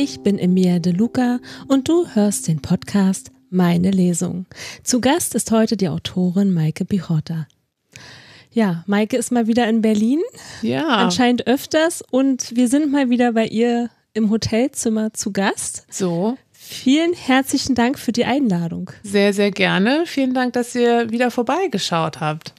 Ich bin Emilia De Luca und du hörst den Podcast Meine Lesung. Zu Gast ist heute die Autorin Maike Bichotta. Ja, Maike ist mal wieder in Berlin. Ja. Anscheinend öfters und wir sind mal wieder bei ihr im Hotelzimmer zu Gast. So. Vielen herzlichen Dank für die Einladung. Sehr, sehr gerne. Vielen Dank, dass ihr wieder vorbeigeschaut habt.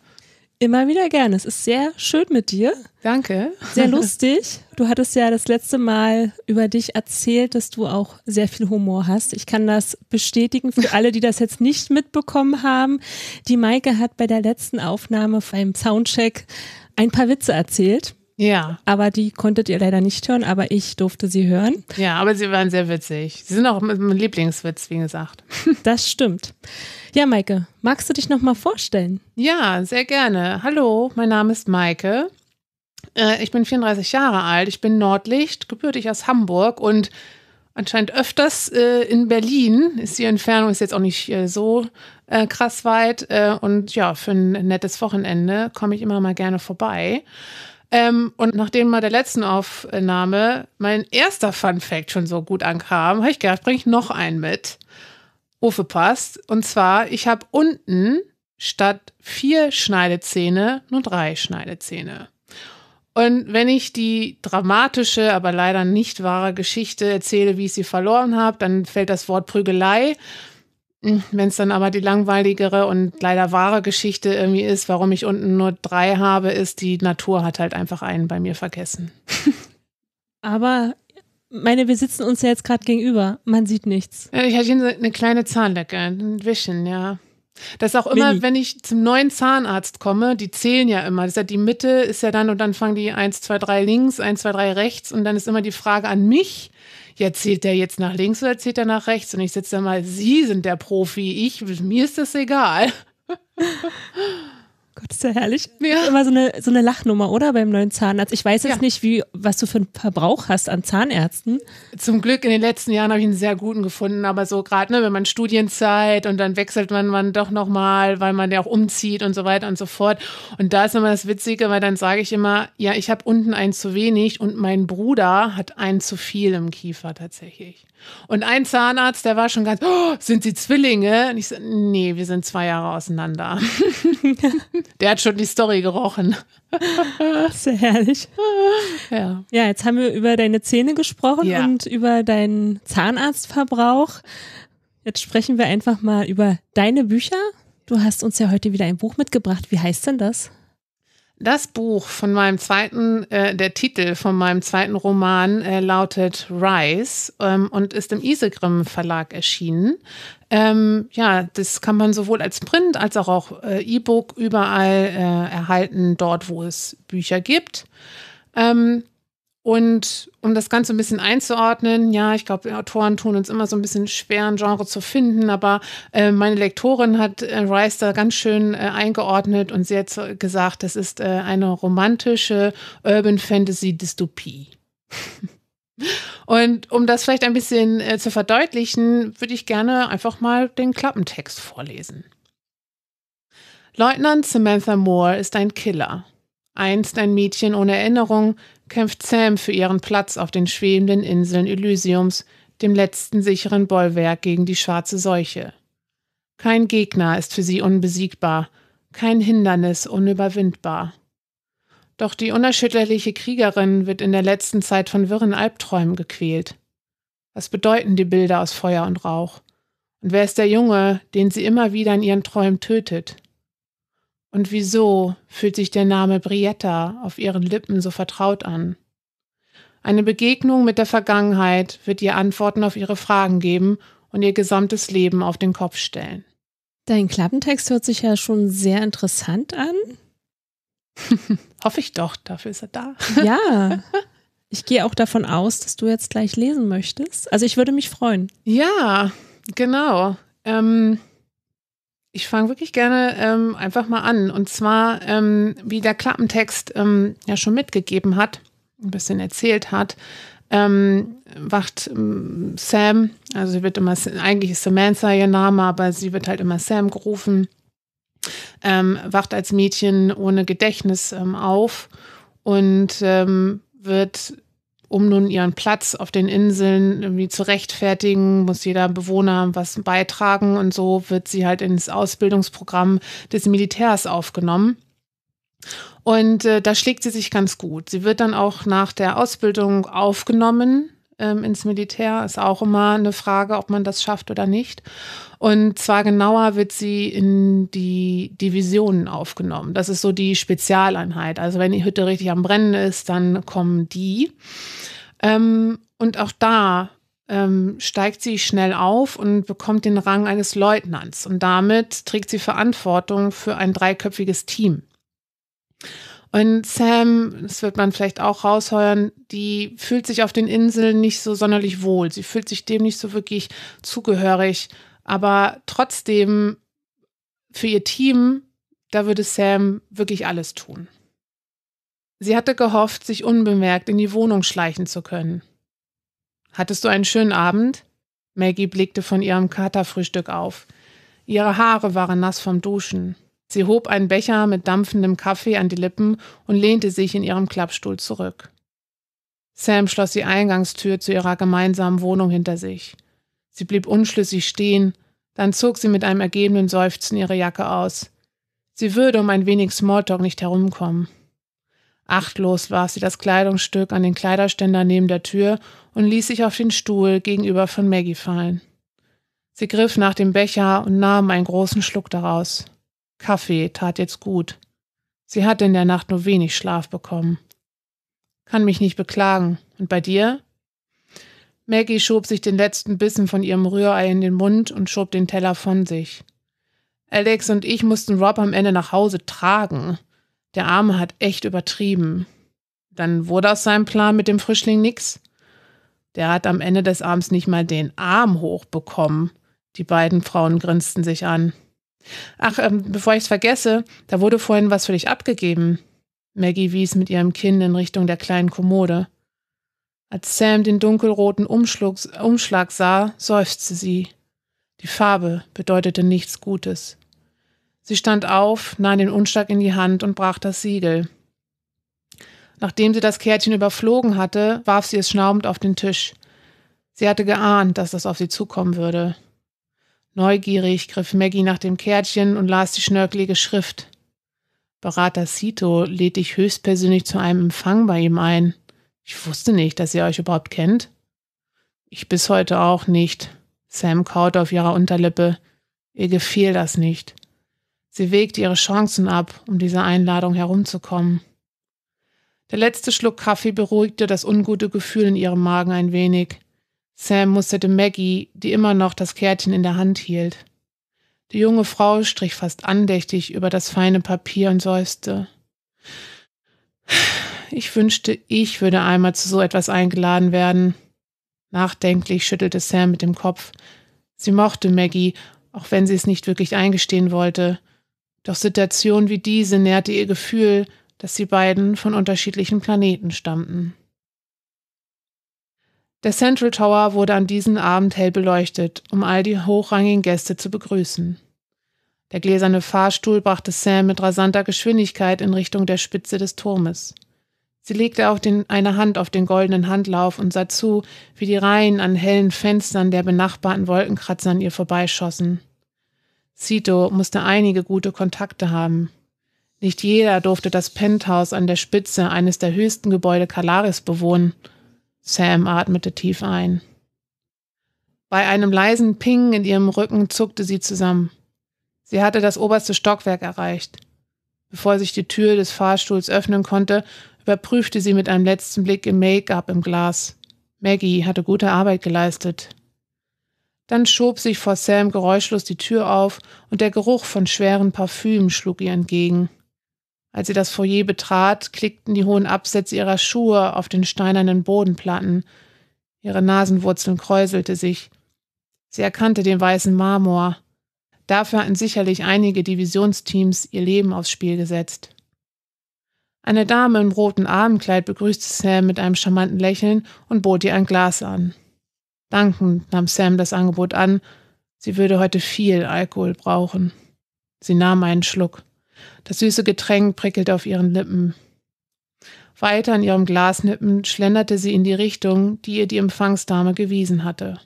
Immer wieder gerne. Es ist sehr schön mit dir. Danke. Sehr lustig. Du hattest ja das letzte Mal über dich erzählt, dass du auch sehr viel Humor hast. Ich kann das bestätigen für alle, die das jetzt nicht mitbekommen haben. Die Maike hat bei der letzten Aufnahme beim Soundcheck ein paar Witze erzählt. Ja. Aber die konntet ihr leider nicht hören, aber ich durfte sie hören. Ja, aber sie waren sehr witzig. Sie sind auch mein Lieblingswitz, wie gesagt. Das stimmt. Ja, Maike, magst du dich nochmal vorstellen? Ja, sehr gerne. Hallo, mein Name ist Maike. Äh, ich bin 34 Jahre alt, ich bin Nordlicht, gebürtig aus Hamburg und anscheinend öfters äh, in Berlin. Ist die Entfernung ist jetzt auch nicht äh, so äh, krass weit. Äh, und ja, für ein nettes Wochenende komme ich immer mal gerne vorbei. Ähm, und nachdem mal der letzten Aufnahme mein erster Fun Fact schon so gut ankam, habe ich gedacht, bringe ich noch einen mit. Ofe passt. Und zwar, ich habe unten statt vier Schneidezähne nur drei Schneidezähne. Und wenn ich die dramatische, aber leider nicht wahre Geschichte erzähle, wie ich sie verloren habe, dann fällt das Wort Prügelei. Hm, wenn es dann aber die langweiligere und leider wahre Geschichte irgendwie ist, warum ich unten nur drei habe, ist, die Natur hat halt einfach einen bei mir vergessen. aber meine, wir sitzen uns ja jetzt gerade gegenüber. Man sieht nichts. Ich hatte eine kleine Zahnlecke, ein Wischen, ja. Das ist auch immer, Mini. wenn ich zum neuen Zahnarzt komme, die zählen ja immer. Das ist ja die Mitte, ist ja dann und dann fangen die 1, 2, 3 links, 1, 2, 3 rechts und dann ist immer die Frage an mich, ja, zählt der jetzt nach links oder zählt er nach rechts? Und ich sitze da mal, Sie sind der Profi, ich, mir ist das egal. Gott, ist ja herrlich. Ja. Immer so eine, so eine Lachnummer, oder? Beim neuen Zahnarzt. Ich weiß jetzt ja. nicht, wie, was du für einen Verbrauch hast an Zahnärzten. Zum Glück in den letzten Jahren habe ich einen sehr guten gefunden, aber so gerade, ne, wenn man Studienzeit und dann wechselt man, man doch nochmal, weil man ja auch umzieht und so weiter und so fort. Und da ist immer das Witzige, weil dann sage ich immer, ja, ich habe unten einen zu wenig und mein Bruder hat einen zu viel im Kiefer tatsächlich. Und ein Zahnarzt, der war schon ganz, oh, sind sie Zwillinge? Und ich so, nee, wir sind zwei Jahre auseinander. Der hat schon die Story gerochen. Sehr herrlich. Ja. ja, jetzt haben wir über deine Zähne gesprochen ja. und über deinen Zahnarztverbrauch. Jetzt sprechen wir einfach mal über deine Bücher. Du hast uns ja heute wieder ein Buch mitgebracht. Wie heißt denn das? Das Buch von meinem zweiten, äh, der Titel von meinem zweiten Roman äh, lautet Rise ähm, und ist im Isegrim Verlag erschienen. Ähm, ja, das kann man sowohl als Print als auch, auch äh, E-Book überall äh, erhalten, dort wo es Bücher gibt. Ähm, und um das Ganze ein bisschen einzuordnen, ja, ich glaube, Autoren tun uns immer so ein bisschen schwer, ein Genre zu finden, aber äh, meine Lektorin hat äh, Rice da ganz schön äh, eingeordnet und sie hat gesagt, das ist äh, eine romantische Urban Fantasy Dystopie. und um das vielleicht ein bisschen äh, zu verdeutlichen, würde ich gerne einfach mal den Klappentext vorlesen. Leutnant Samantha Moore ist ein Killer. Einst ein Mädchen ohne Erinnerung, kämpft Sam für ihren Platz auf den schwebenden Inseln Elysiums, dem letzten sicheren Bollwerk gegen die schwarze Seuche. Kein Gegner ist für sie unbesiegbar, kein Hindernis unüberwindbar. Doch die unerschütterliche Kriegerin wird in der letzten Zeit von wirren Albträumen gequält. Was bedeuten die Bilder aus Feuer und Rauch? Und wer ist der Junge, den sie immer wieder in ihren Träumen tötet? Und wieso fühlt sich der Name Brietta auf ihren Lippen so vertraut an? Eine Begegnung mit der Vergangenheit wird ihr Antworten auf ihre Fragen geben und ihr gesamtes Leben auf den Kopf stellen. Dein Klappentext hört sich ja schon sehr interessant an. Hoffe ich doch, dafür ist er da. Ja. Ich gehe auch davon aus, dass du jetzt gleich lesen möchtest. Also ich würde mich freuen. Ja, genau. Ähm, ich fange wirklich gerne ähm, einfach mal an. Und zwar, ähm, wie der Klappentext ähm, ja schon mitgegeben hat, ein bisschen erzählt hat, ähm, wacht ähm, Sam, also sie wird immer, eigentlich ist Samantha ihr Name, aber sie wird halt immer Sam gerufen, ähm, wacht als Mädchen ohne Gedächtnis auf und wird um nun ihren Platz auf den Inseln irgendwie zu rechtfertigen, muss jeder Bewohner was beitragen und so wird sie halt ins Ausbildungsprogramm des Militärs aufgenommen. Und äh, da schlägt sie sich ganz gut. Sie wird dann auch nach der Ausbildung aufgenommen ähm, ins Militär. Ist auch immer eine Frage, ob man das schafft oder nicht. Und zwar genauer wird sie in die Divisionen aufgenommen. Das ist so die Spezialeinheit. Also wenn die Hütte richtig am Brennen ist, dann kommen die. Ähm, und auch da ähm, steigt sie schnell auf und bekommt den Rang eines Leutnants. Und damit trägt sie Verantwortung für ein dreiköpfiges Team. Und Sam, das wird man vielleicht auch rausheuern, die fühlt sich auf den Inseln nicht so sonderlich wohl. Sie fühlt sich dem nicht so wirklich zugehörig. Aber trotzdem, für ihr Team, da würde Sam wirklich alles tun. Sie hatte gehofft, sich unbemerkt in die Wohnung schleichen zu können. Hattest du einen schönen Abend? Maggie blickte von ihrem Katerfrühstück auf. Ihre Haare waren nass vom Duschen. Sie hob einen Becher mit dampfendem Kaffee an die Lippen und lehnte sich in ihrem Klappstuhl zurück. Sam schloss die Eingangstür zu ihrer gemeinsamen Wohnung hinter sich. Sie blieb unschlüssig stehen, dann zog sie mit einem ergebenen Seufzen ihre Jacke aus. Sie würde um ein wenig Smalltalk nicht herumkommen. Achtlos warf sie das Kleidungsstück an den Kleiderständer neben der Tür und ließ sich auf den Stuhl gegenüber von Maggie fallen. Sie griff nach dem Becher und nahm einen großen Schluck daraus. Kaffee tat jetzt gut. Sie hatte in der Nacht nur wenig Schlaf bekommen. Kann mich nicht beklagen. Und bei dir? Maggie schob sich den letzten Bissen von ihrem Rührei in den Mund und schob den Teller von sich. Alex und ich mussten Rob am Ende nach Hause tragen. Der Arme hat echt übertrieben. Dann wurde aus seinem Plan mit dem Frischling nix. Der hat am Ende des Abends nicht mal den Arm hochbekommen. Die beiden Frauen grinsten sich an. Ach, ähm, bevor ich es vergesse, da wurde vorhin was für dich abgegeben. Maggie wies mit ihrem Kinn in Richtung der kleinen Kommode. Als Sam den dunkelroten Umschlug, Umschlag sah, seufzte sie. Die Farbe bedeutete nichts Gutes. Sie stand auf, nahm den Umschlag in die Hand und brach das Siegel. Nachdem sie das Kärtchen überflogen hatte, warf sie es schnaubend auf den Tisch. Sie hatte geahnt, dass das auf sie zukommen würde. Neugierig griff Maggie nach dem Kärtchen und las die schnörkelige Schrift. Berater Sito lädt dich höchstpersönlich zu einem Empfang bei ihm ein. Ich wusste nicht, dass ihr euch überhaupt kennt. Ich bis heute auch nicht. Sam kaute auf ihrer Unterlippe. Ihr gefiel das nicht. Sie wägte ihre Chancen ab, um dieser Einladung herumzukommen. Der letzte Schluck Kaffee beruhigte das ungute Gefühl in ihrem Magen ein wenig. Sam musterte Maggie, die immer noch das Kärtchen in der Hand hielt. Die junge Frau strich fast andächtig über das feine Papier und seufzte. Ich wünschte, ich würde einmal zu so etwas eingeladen werden. Nachdenklich schüttelte Sam mit dem Kopf. Sie mochte Maggie, auch wenn sie es nicht wirklich eingestehen wollte. Doch Situationen wie diese nährte ihr Gefühl, dass sie beiden von unterschiedlichen Planeten stammten. Der Central Tower wurde an diesem Abend hell beleuchtet, um all die hochrangigen Gäste zu begrüßen. Der gläserne Fahrstuhl brachte Sam mit rasanter Geschwindigkeit in Richtung der Spitze des Turmes. Sie legte auch den, eine Hand auf den goldenen Handlauf und sah zu, wie die Reihen an hellen Fenstern der benachbarten Wolkenkratzer an ihr vorbeischossen. Zito musste einige gute Kontakte haben. Nicht jeder durfte das Penthouse an der Spitze eines der höchsten Gebäude Kalaris bewohnen, Sam atmete tief ein. Bei einem leisen Ping in ihrem Rücken zuckte sie zusammen. Sie hatte das oberste Stockwerk erreicht. Bevor sich die Tür des Fahrstuhls öffnen konnte, überprüfte sie mit einem letzten Blick im Make-up im Glas. Maggie hatte gute Arbeit geleistet. Dann schob sich vor Sam geräuschlos die Tür auf und der Geruch von schweren Parfüm schlug ihr entgegen. Als sie das Foyer betrat, klickten die hohen Absätze ihrer Schuhe auf den steinernen Bodenplatten. Ihre Nasenwurzeln kräuselte sich. Sie erkannte den weißen Marmor. Dafür hatten sicherlich einige Divisionsteams ihr Leben aufs Spiel gesetzt. Eine Dame im roten Abendkleid begrüßte Sam mit einem charmanten Lächeln und bot ihr ein Glas an. Dankend nahm Sam das Angebot an, sie würde heute viel Alkohol brauchen. Sie nahm einen Schluck. Das süße Getränk prickelte auf ihren Lippen. Weiter an ihrem Glasnippen schlenderte sie in die Richtung, die ihr die Empfangsdame gewiesen hatte.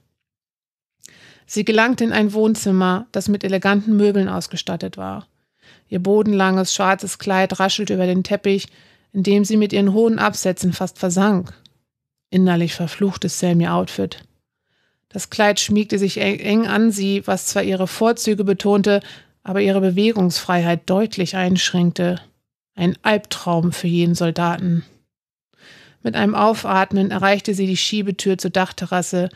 Sie gelangte in ein Wohnzimmer, das mit eleganten Möbeln ausgestattet war. Ihr bodenlanges schwarzes Kleid raschelte über den Teppich, in dem sie mit ihren hohen Absätzen fast versank. Innerlich verfluchte Sam ihr Outfit. Das Kleid schmiegte sich eng an sie, was zwar ihre Vorzüge betonte, aber ihre Bewegungsfreiheit deutlich einschränkte. Ein Albtraum für jeden Soldaten. Mit einem Aufatmen erreichte sie die Schiebetür zur Dachterrasse,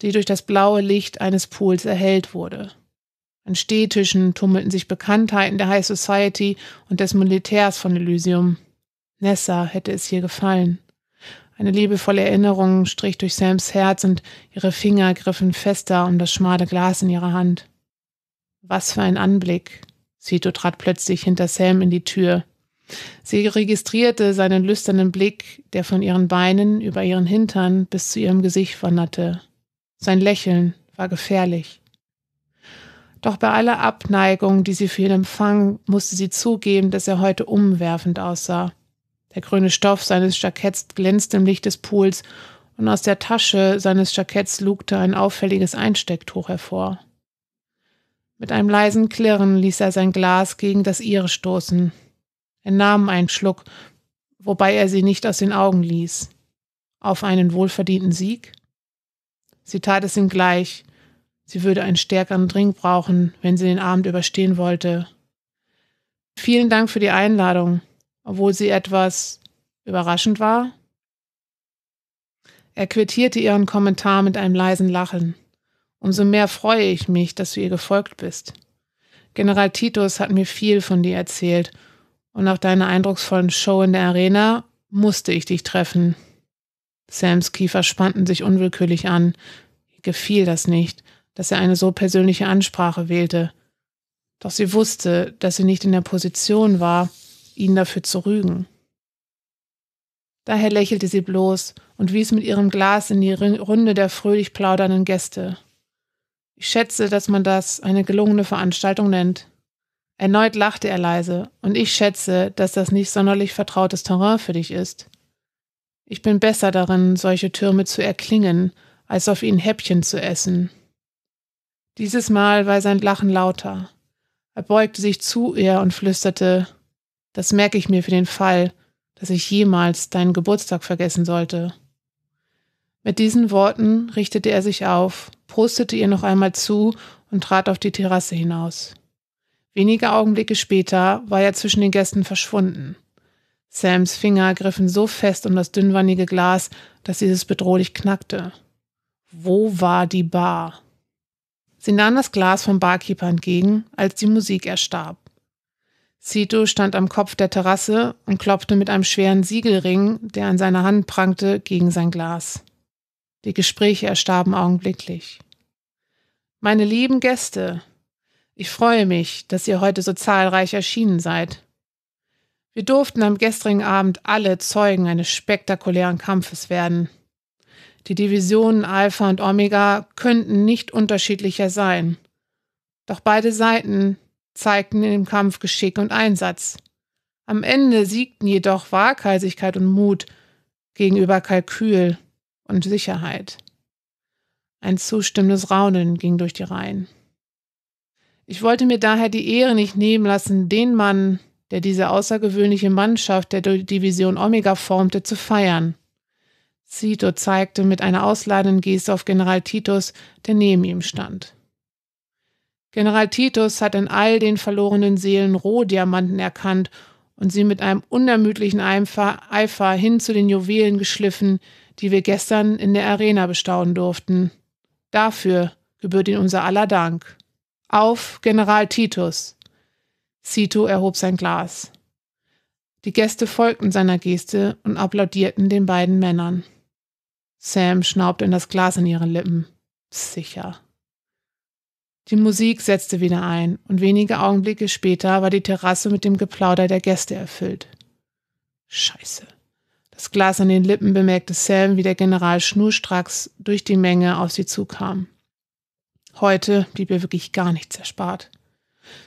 die durch das blaue Licht eines Pools erhellt wurde. An Stehtischen tummelten sich Bekanntheiten der High Society und des Militärs von Elysium. Nessa hätte es hier gefallen. Eine liebevolle Erinnerung strich durch Sams Herz und ihre Finger griffen fester um das schmale Glas in ihrer Hand. Was für ein Anblick. Sito trat plötzlich hinter Sam in die Tür. Sie registrierte seinen lüsternen Blick, der von ihren Beinen über ihren Hintern bis zu ihrem Gesicht wanderte. Sein Lächeln war gefährlich. Doch bei aller Abneigung, die sie für ihn empfang, musste sie zugeben, dass er heute umwerfend aussah. Der grüne Stoff seines Jacketts glänzte im Licht des Pools und aus der Tasche seines Jacketts lugte ein auffälliges Einstecktuch hervor. Mit einem leisen Klirren ließ er sein Glas gegen das ihre stoßen. Er nahm einen Schluck, wobei er sie nicht aus den Augen ließ. Auf einen wohlverdienten Sieg? Sie tat es ihm gleich. Sie würde einen stärkeren Drink brauchen, wenn sie den Abend überstehen wollte. Vielen Dank für die Einladung, obwohl sie etwas überraschend war. Er quittierte ihren Kommentar mit einem leisen Lachen. Umso mehr freue ich mich, dass du ihr gefolgt bist. General Titus hat mir viel von dir erzählt und nach deiner eindrucksvollen Show in der Arena musste ich dich treffen. Sams Kiefer spannten sich unwillkürlich an. Ihr gefiel das nicht, dass er eine so persönliche Ansprache wählte. Doch sie wusste, dass sie nicht in der Position war, ihn dafür zu rügen. Daher lächelte sie bloß und wies mit ihrem Glas in die Runde der fröhlich plaudernden Gäste. Ich schätze, dass man das eine gelungene Veranstaltung nennt. Erneut lachte er leise, und ich schätze, dass das nicht sonderlich vertrautes Terrain für dich ist. Ich bin besser darin, solche Türme zu erklingen, als auf ihnen Häppchen zu essen. Dieses Mal war sein Lachen lauter. Er beugte sich zu ihr und flüsterte Das merke ich mir für den Fall, dass ich jemals deinen Geburtstag vergessen sollte. Mit diesen Worten richtete er sich auf prostete ihr noch einmal zu und trat auf die Terrasse hinaus. Wenige Augenblicke später war er zwischen den Gästen verschwunden. Sams Finger griffen so fest um das dünnwandige Glas, dass dieses bedrohlich knackte. Wo war die Bar? Sie nahm das Glas vom Barkeeper entgegen, als die Musik erstarb. Sito stand am Kopf der Terrasse und klopfte mit einem schweren Siegelring, der an seiner Hand prangte, gegen sein Glas. Die Gespräche erstarben augenblicklich. Meine lieben Gäste, ich freue mich, dass ihr heute so zahlreich erschienen seid. Wir durften am gestrigen Abend alle Zeugen eines spektakulären Kampfes werden. Die Divisionen Alpha und Omega könnten nicht unterschiedlicher sein. Doch beide Seiten zeigten in dem Kampf Geschick und Einsatz. Am Ende siegten jedoch Waghalsigkeit und Mut gegenüber Kalkül und Sicherheit. Ein zustimmendes Raunen ging durch die Reihen. Ich wollte mir daher die Ehre nicht nehmen lassen, den Mann, der diese außergewöhnliche Mannschaft der Division Omega formte, zu feiern. Zito zeigte mit einer ausladenden Geste auf General Titus, der neben ihm stand. General Titus hat in all den verlorenen Seelen Rohdiamanten erkannt und sie mit einem unermüdlichen Eifer hin zu den Juwelen geschliffen, die wir gestern in der Arena bestaunen durften. Dafür gebührt Ihnen unser aller Dank. Auf General Titus. Sito erhob sein Glas. Die Gäste folgten seiner Geste und applaudierten den beiden Männern. Sam schnaubte in das Glas an ihre Lippen. Sicher. Die Musik setzte wieder ein, und wenige Augenblicke später war die Terrasse mit dem Geplauder der Gäste erfüllt. Scheiße. Das Glas an den Lippen bemerkte Sam, wie der General schnurstracks durch die Menge auf sie zukam. Heute blieb ihr wirklich gar nichts erspart.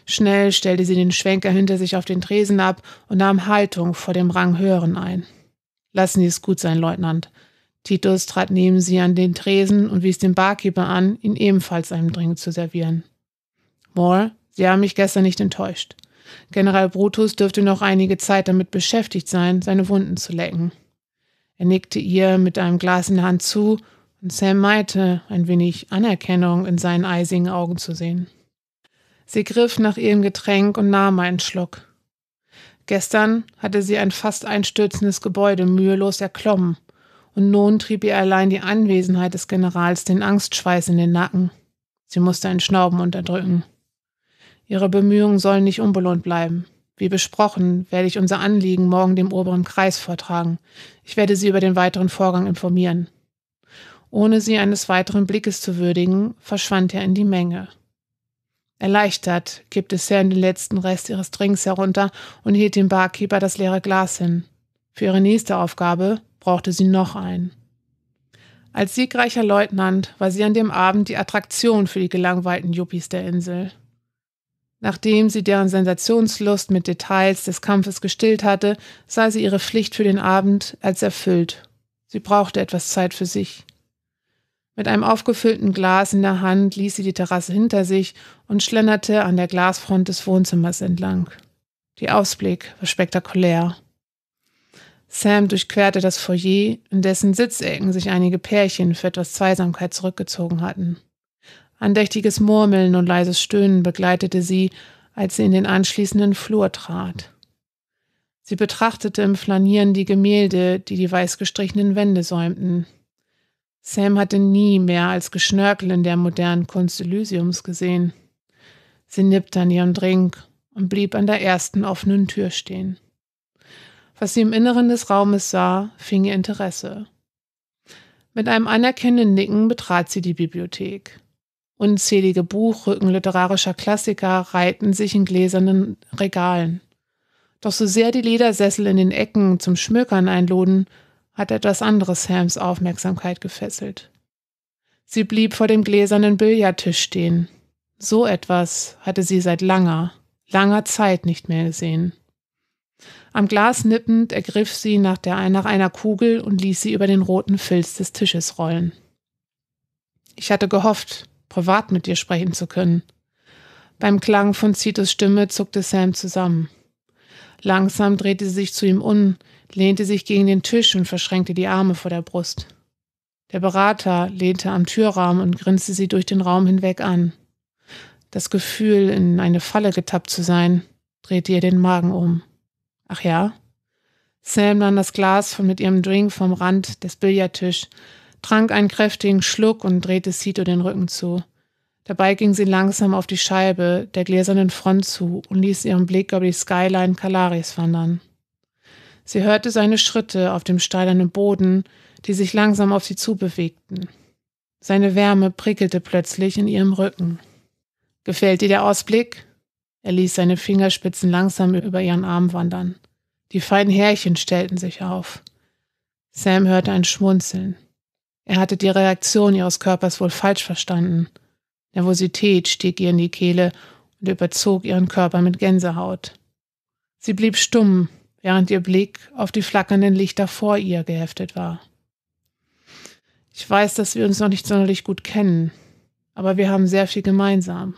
Schnell stellte sie den Schwenker hinter sich auf den Tresen ab und nahm Haltung vor dem Rang höheren ein. Lassen Sie es gut sein, Leutnant. Titus trat neben sie an den Tresen und wies den Barkeeper an, ihn ebenfalls einem Drink zu servieren. Moore, Sie haben mich gestern nicht enttäuscht. General Brutus dürfte noch einige Zeit damit beschäftigt sein, seine Wunden zu lecken. Er nickte ihr mit einem Glas in der Hand zu, und Sam meinte, ein wenig Anerkennung in seinen eisigen Augen zu sehen. Sie griff nach ihrem Getränk und nahm einen Schluck. Gestern hatte sie ein fast einstürzendes Gebäude mühelos erklommen, und nun trieb ihr allein die Anwesenheit des Generals den Angstschweiß in den Nacken. Sie musste ein Schnauben unterdrücken. Ihre Bemühungen sollen nicht unbelohnt bleiben. Wie besprochen, werde ich unser Anliegen morgen dem oberen Kreis vortragen. Ich werde Sie über den weiteren Vorgang informieren. Ohne sie eines weiteren Blickes zu würdigen, verschwand er in die Menge. Erleichtert kippte Sam den letzten Rest ihres Drinks herunter und hielt dem Barkeeper das leere Glas hin. Für ihre nächste Aufgabe brauchte sie noch ein. Als siegreicher Leutnant war sie an dem Abend die Attraktion für die gelangweilten Juppies der Insel. Nachdem sie deren Sensationslust mit Details des Kampfes gestillt hatte, sah sie ihre Pflicht für den Abend als erfüllt. Sie brauchte etwas Zeit für sich. Mit einem aufgefüllten Glas in der Hand ließ sie die Terrasse hinter sich und schlenderte an der Glasfront des Wohnzimmers entlang. Die Ausblick war spektakulär. Sam durchquerte das Foyer, in dessen Sitzecken sich einige Pärchen für etwas Zweisamkeit zurückgezogen hatten. Andächtiges Murmeln und leises Stöhnen begleitete sie, als sie in den anschließenden Flur trat. Sie betrachtete im Flanieren die Gemälde, die die weiß gestrichenen Wände säumten. Sam hatte nie mehr als Geschnörkel in der modernen Kunst Elysiums gesehen. Sie nippte an ihrem Drink und blieb an der ersten offenen Tür stehen. Was sie im Inneren des Raumes sah, fing ihr Interesse. Mit einem anerkennenden Nicken betrat sie die Bibliothek. Unzählige Buchrücken literarischer Klassiker reihten sich in gläsernen Regalen. Doch so sehr die Ledersessel in den Ecken zum Schmökern einluden, hat etwas anderes Sams Aufmerksamkeit gefesselt. Sie blieb vor dem gläsernen Billardtisch stehen. So etwas hatte sie seit langer, langer Zeit nicht mehr gesehen. Am Glas nippend ergriff sie nach, der, nach einer Kugel und ließ sie über den roten Filz des Tisches rollen. Ich hatte gehofft, privat mit dir sprechen zu können. Beim Klang von Zitos Stimme zuckte Sam zusammen. Langsam drehte sie sich zu ihm um, lehnte sich gegen den Tisch und verschränkte die Arme vor der Brust. Der Berater lehnte am Türrahmen und grinste sie durch den Raum hinweg an. Das Gefühl, in eine Falle getappt zu sein, drehte ihr den Magen um. Ach ja? Sam nahm das Glas von mit ihrem Drink vom Rand des Billardtisch, trank einen kräftigen Schluck und drehte Sito den Rücken zu. Dabei ging sie langsam auf die Scheibe der gläsernen Front zu und ließ ihren Blick über die Skyline Kalaris wandern. Sie hörte seine Schritte auf dem steilernen Boden, die sich langsam auf sie zubewegten. Seine Wärme prickelte plötzlich in ihrem Rücken. Gefällt dir der Ausblick? Er ließ seine Fingerspitzen langsam über ihren Arm wandern. Die feinen Härchen stellten sich auf. Sam hörte ein Schmunzeln. Er hatte die Reaktion ihres Körpers wohl falsch verstanden. Nervosität stieg ihr in die Kehle und überzog ihren Körper mit Gänsehaut. Sie blieb stumm, während ihr Blick auf die flackernden Lichter vor ihr geheftet war. Ich weiß, dass wir uns noch nicht sonderlich gut kennen, aber wir haben sehr viel gemeinsam.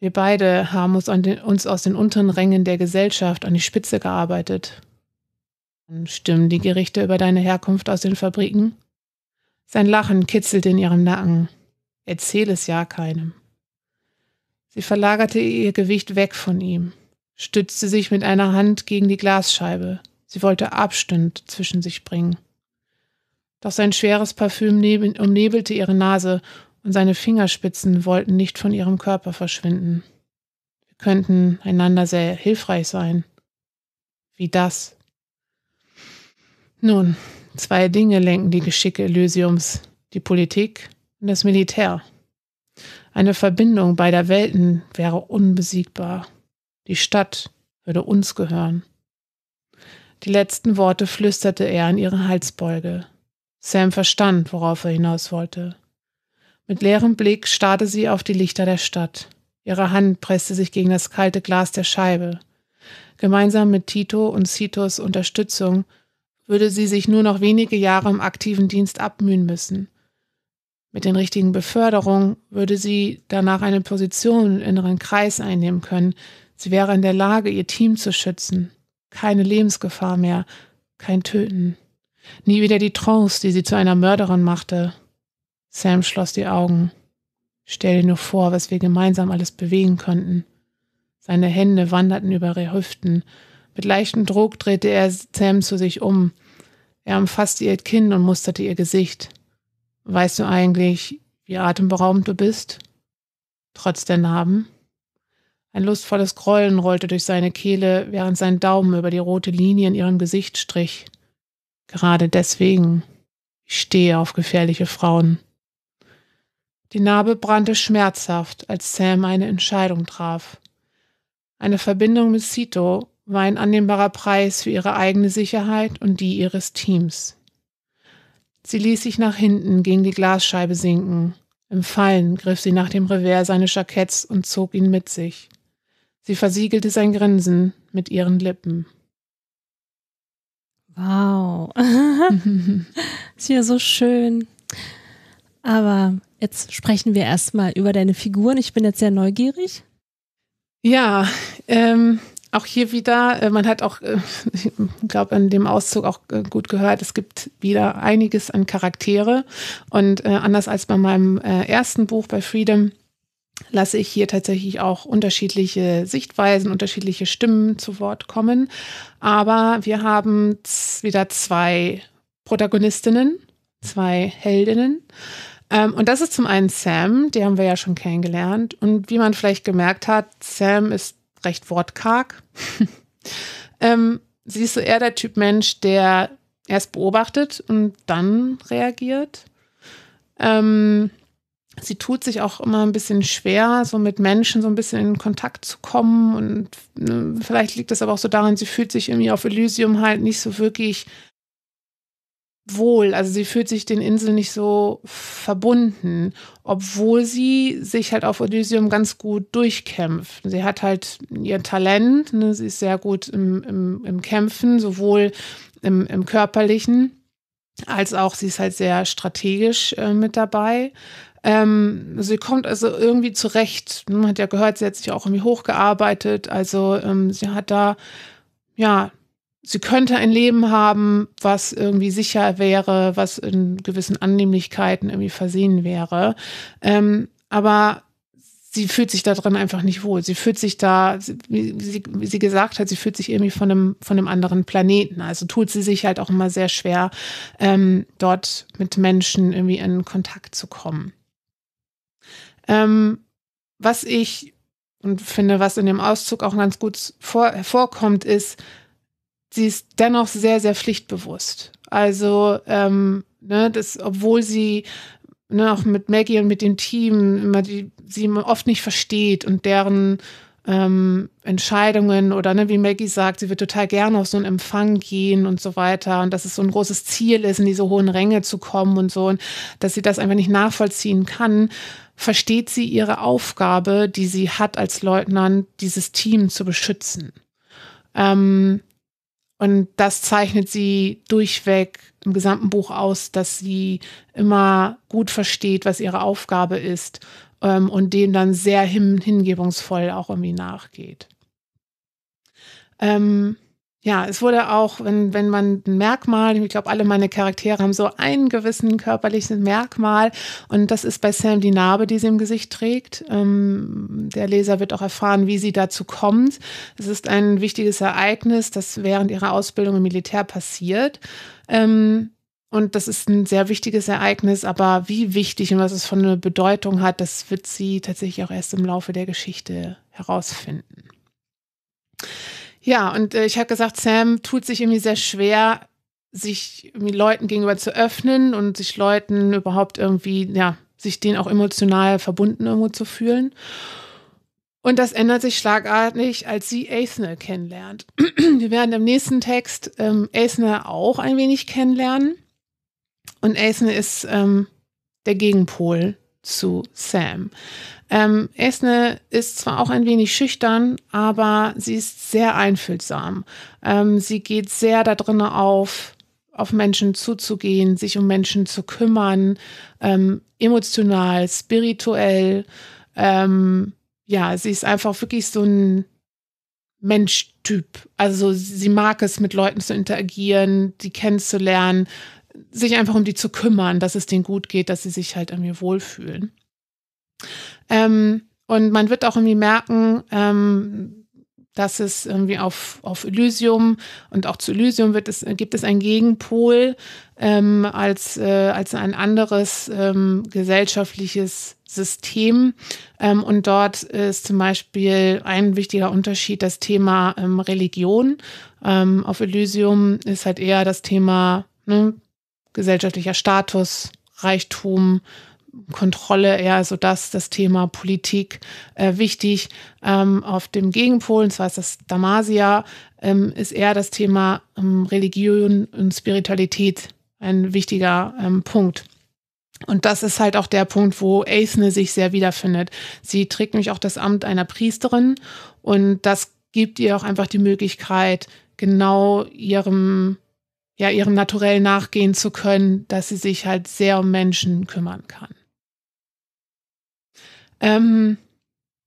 Wir beide haben uns, den, uns aus den unteren Rängen der Gesellschaft an die Spitze gearbeitet. Stimmen die Gerichte über deine Herkunft aus den Fabriken? Sein Lachen kitzelte in ihrem Nacken. Erzähl es ja keinem. Sie verlagerte ihr Gewicht weg von ihm, stützte sich mit einer Hand gegen die Glasscheibe. Sie wollte Abstand zwischen sich bringen. Doch sein schweres Parfüm umnebelte ihre Nase und seine Fingerspitzen wollten nicht von ihrem Körper verschwinden. Wir könnten einander sehr hilfreich sein. Wie das. Nun, Zwei Dinge lenken die Geschicke Elysiums, die Politik und das Militär. Eine Verbindung beider Welten wäre unbesiegbar. Die Stadt würde uns gehören. Die letzten Worte flüsterte er in ihre Halsbeuge. Sam verstand, worauf er hinaus wollte. Mit leerem Blick starrte sie auf die Lichter der Stadt. Ihre Hand presste sich gegen das kalte Glas der Scheibe. Gemeinsam mit Tito und Citos Unterstützung würde sie sich nur noch wenige Jahre im aktiven Dienst abmühen müssen. Mit den richtigen Beförderungen würde sie danach eine Position im inneren Kreis einnehmen können. Sie wäre in der Lage, ihr Team zu schützen. Keine Lebensgefahr mehr, kein Töten. Nie wieder die Trance, die sie zu einer Mörderin machte. Sam schloss die Augen. Stell dir nur vor, was wir gemeinsam alles bewegen könnten. Seine Hände wanderten über ihre Hüften, mit leichtem Druck drehte er Sam zu sich um. Er umfasste ihr Kinn und musterte ihr Gesicht. Weißt du eigentlich, wie atemberaubend du bist? Trotz der Narben? Ein lustvolles Grollen rollte durch seine Kehle, während sein Daumen über die rote Linie in ihrem Gesicht strich. Gerade deswegen. Ich stehe auf gefährliche Frauen. Die Narbe brannte schmerzhaft, als Sam eine Entscheidung traf. Eine Verbindung mit Sito war ein annehmbarer Preis für ihre eigene Sicherheit und die ihres Teams. Sie ließ sich nach hinten gegen die Glasscheibe sinken. Im Fallen griff sie nach dem Revers seines Jacketts und zog ihn mit sich. Sie versiegelte sein Grinsen mit ihren Lippen. Wow. ist ja so schön. Aber jetzt sprechen wir erstmal über deine Figuren. Ich bin jetzt sehr neugierig. Ja, ähm, auch hier wieder, äh, man hat auch, äh, ich glaube, in dem Auszug auch äh, gut gehört, es gibt wieder einiges an Charaktere. Und anders als bei meinem ersten Buch bei Freedom, lasse ich hier tatsächlich auch unterschiedliche Sichtweisen, unterschiedliche Stimmen zu Wort kommen. Aber wir haben wieder zwei Protagonistinnen, zwei Heldinnen. Ähm, und das ist zum einen Sam, die haben wir ja schon kennengelernt. Und wie man vielleicht gemerkt hat, Sam ist recht wortkarg. ähm, sie ist so eher der Typ Mensch, der erst beobachtet und dann reagiert. Ähm, sie tut sich auch immer ein bisschen schwer, so mit Menschen so ein bisschen in Kontakt zu kommen. Und ne, vielleicht liegt das aber auch so daran, sie fühlt sich irgendwie auf Elysium halt nicht so wirklich wohl. Also sie fühlt sich den Inseln nicht so verbunden, obwohl sie sich halt auf Odysseum ganz gut durchkämpft. Sie hat halt ihr Talent, ne? sie ist sehr gut im, im, im Kämpfen, sowohl im, im körperlichen als auch sie ist halt sehr strategisch äh, mit dabei. Ähm, sie kommt also irgendwie zurecht. Man hat ja gehört, sie hat sich auch irgendwie hochgearbeitet. Also ähm, sie hat da ja sie könnte ein Leben haben, was irgendwie sicher wäre, was in gewissen Annehmlichkeiten irgendwie versehen wäre. Ähm, aber sie fühlt sich da drin einfach nicht wohl. Sie fühlt sich da, wie sie, wie sie gesagt hat, sie fühlt sich irgendwie von einem, von einem anderen Planeten. Also tut sie sich halt auch immer sehr schwer, ähm, dort mit Menschen irgendwie in Kontakt zu kommen. Ähm, was ich und finde, was in dem Auszug auch ganz gut vor, vorkommt, ist, sie ist dennoch sehr, sehr pflichtbewusst. Also, ähm, ne, das, obwohl sie ne, auch mit Maggie und mit dem Team immer die, sie oft nicht versteht und deren ähm, Entscheidungen oder ne, wie Maggie sagt, sie wird total gerne auf so einen Empfang gehen und so weiter und dass es so ein großes Ziel ist, in diese hohen Ränge zu kommen und so und dass sie das einfach nicht nachvollziehen kann, versteht sie ihre Aufgabe, die sie hat als Leutnant, dieses Team zu beschützen. Ähm, und das zeichnet sie durchweg im gesamten Buch aus, dass sie immer gut versteht, was ihre Aufgabe ist ähm, und dem dann sehr hin hingebungsvoll auch irgendwie nachgeht. Ähm, ja, es wurde auch, wenn, wenn man ein Merkmal, ich glaube, alle meine Charaktere haben so einen gewissen körperlichen Merkmal und das ist bei Sam die Narbe, die sie im Gesicht trägt. Ähm, der Leser wird auch erfahren, wie sie dazu kommt. Es ist ein wichtiges Ereignis, das während ihrer Ausbildung im Militär passiert. Ähm, und das ist ein sehr wichtiges Ereignis, aber wie wichtig und was es von eine Bedeutung hat, das wird sie tatsächlich auch erst im Laufe der Geschichte herausfinden. Ja, und äh, ich habe gesagt, Sam tut sich irgendwie sehr schwer, sich Leuten gegenüber zu öffnen und sich Leuten überhaupt irgendwie, ja, sich denen auch emotional verbunden irgendwo zu fühlen. Und das ändert sich schlagartig, als sie Aethne kennenlernt. Wir werden im nächsten Text ähm, Aethne auch ein wenig kennenlernen. Und Aethne ist ähm, der Gegenpol zu Sam. Ähm, Esne ist zwar auch ein wenig schüchtern, aber sie ist sehr einfühlsam. Ähm, sie geht sehr darin auf, auf Menschen zuzugehen, sich um Menschen zu kümmern, ähm, emotional, spirituell. Ähm, ja, sie ist einfach wirklich so ein Menschtyp. Also sie mag es, mit Leuten zu interagieren, die kennenzulernen, sich einfach um die zu kümmern, dass es denen gut geht, dass sie sich halt irgendwie wohlfühlen. Ähm, und man wird auch irgendwie merken, ähm, dass es irgendwie auf, auf Elysium und auch zu Elysium wird es, gibt es einen Gegenpol ähm, als, äh, als ein anderes ähm, gesellschaftliches System. Ähm, und dort ist zum Beispiel ein wichtiger Unterschied das Thema ähm, Religion. Ähm, auf Elysium ist halt eher das Thema ne, gesellschaftlicher Status, Reichtum, Kontrolle ja, so also das, das Thema Politik äh, wichtig. Ähm, auf dem Gegenpol, und zwar ist das Damasia, ähm, ist eher das Thema ähm, Religion und Spiritualität ein wichtiger ähm, Punkt. Und das ist halt auch der Punkt, wo Aethne sich sehr wiederfindet. Sie trägt nämlich auch das Amt einer Priesterin und das gibt ihr auch einfach die Möglichkeit, genau ihrem ja ihrem Naturell nachgehen zu können, dass sie sich halt sehr um Menschen kümmern kann. Ähm,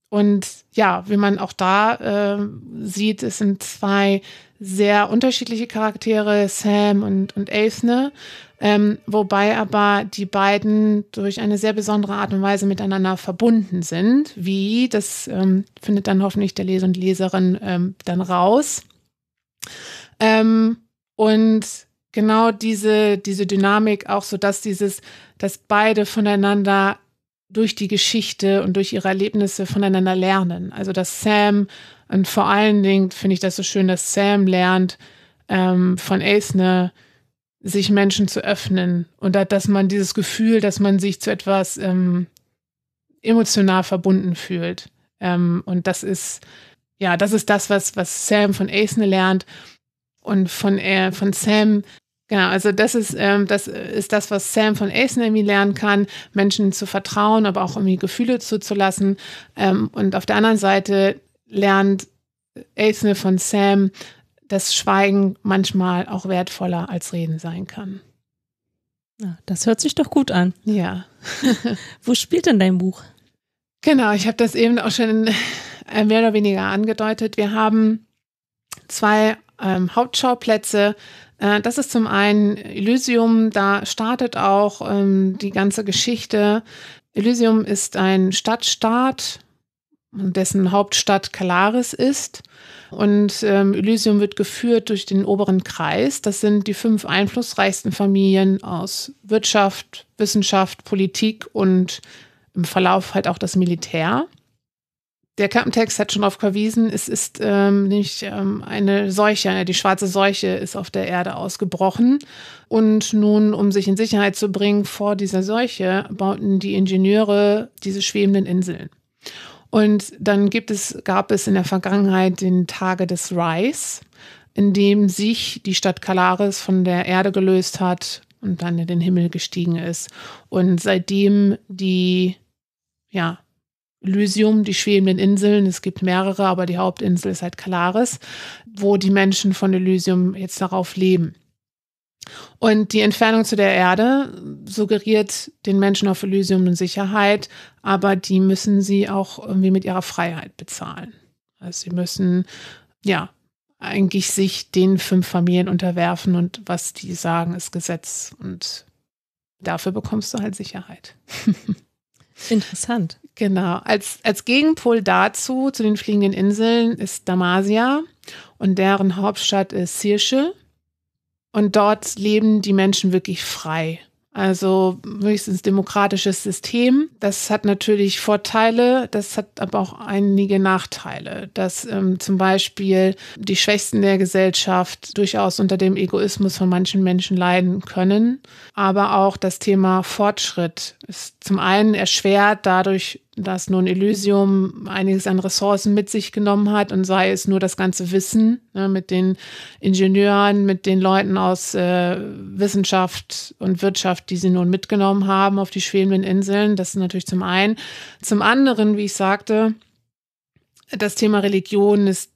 und ja, wie man auch da äh, sieht, es sind zwei sehr unterschiedliche Charaktere, Sam und, und Aethne, ähm, wobei aber die beiden durch eine sehr besondere Art und Weise miteinander verbunden sind. Wie, das ähm, findet dann hoffentlich der Leser und Leserin ähm, dann raus. Ähm, und genau diese, diese Dynamik auch so, dass dieses, dass beide voneinander durch die Geschichte und durch ihre Erlebnisse voneinander lernen. Also dass Sam und vor allen Dingen finde ich das so schön, dass Sam lernt ähm, von Aisne, sich Menschen zu öffnen und dass man dieses Gefühl, dass man sich zu etwas ähm, emotional verbunden fühlt. Ähm, und das ist, ja, das ist das, was, was Sam von Aisne lernt und von, äh, von Sam. Genau, also das ist, ähm, das ist das, was Sam von Ace irgendwie lernen kann, Menschen zu vertrauen, aber auch irgendwie Gefühle zuzulassen. Ähm, und auf der anderen Seite lernt Ace e von Sam, dass Schweigen manchmal auch wertvoller als Reden sein kann. Ja, das hört sich doch gut an. Ja. Wo spielt denn dein Buch? Genau, ich habe das eben auch schon äh, mehr oder weniger angedeutet. Wir haben zwei ähm, Hauptschauplätze. Äh, das ist zum einen Elysium, da startet auch ähm, die ganze Geschichte. Elysium ist ein Stadtstaat, dessen Hauptstadt Kalaris ist. Und ähm, Elysium wird geführt durch den oberen Kreis. Das sind die fünf einflussreichsten Familien aus Wirtschaft, Wissenschaft, Politik und im Verlauf halt auch das Militär. Der Klappentext hat schon darauf verwiesen, es ist ähm, nicht ähm, eine Seuche, die schwarze Seuche ist auf der Erde ausgebrochen. Und nun, um sich in Sicherheit zu bringen vor dieser Seuche, bauten die Ingenieure diese schwebenden Inseln. Und dann gibt es, gab es in der Vergangenheit den Tage des Rice, in dem sich die Stadt Kalaris von der Erde gelöst hat und dann in den Himmel gestiegen ist. Und seitdem die, ja, Lysium, die schwebenden Inseln. Es gibt mehrere, aber die Hauptinsel ist halt Kalaris, wo die Menschen von Elysium jetzt darauf leben. Und die Entfernung zu der Erde suggeriert den Menschen auf Elysium eine Sicherheit, aber die müssen sie auch irgendwie mit ihrer Freiheit bezahlen. Also sie müssen ja eigentlich sich den fünf Familien unterwerfen und was die sagen, ist Gesetz. Und dafür bekommst du halt Sicherheit. Interessant. Genau. Als, als Gegenpol dazu, zu den fliegenden Inseln, ist Damasia und deren Hauptstadt ist Sirsche. Und dort leben die Menschen wirklich frei. Also höchstens demokratisches System. Das hat natürlich Vorteile, das hat aber auch einige Nachteile, dass ähm, zum Beispiel die Schwächsten der Gesellschaft durchaus unter dem Egoismus von manchen Menschen leiden können. Aber auch das Thema Fortschritt ist zum einen erschwert dadurch, dass nun Elysium einiges an Ressourcen mit sich genommen hat und sei es nur das ganze Wissen ne, mit den Ingenieuren, mit den Leuten aus äh, Wissenschaft und Wirtschaft, die sie nun mitgenommen haben auf die schwebenden Inseln. Das ist natürlich zum einen. Zum anderen, wie ich sagte, das Thema Religion ist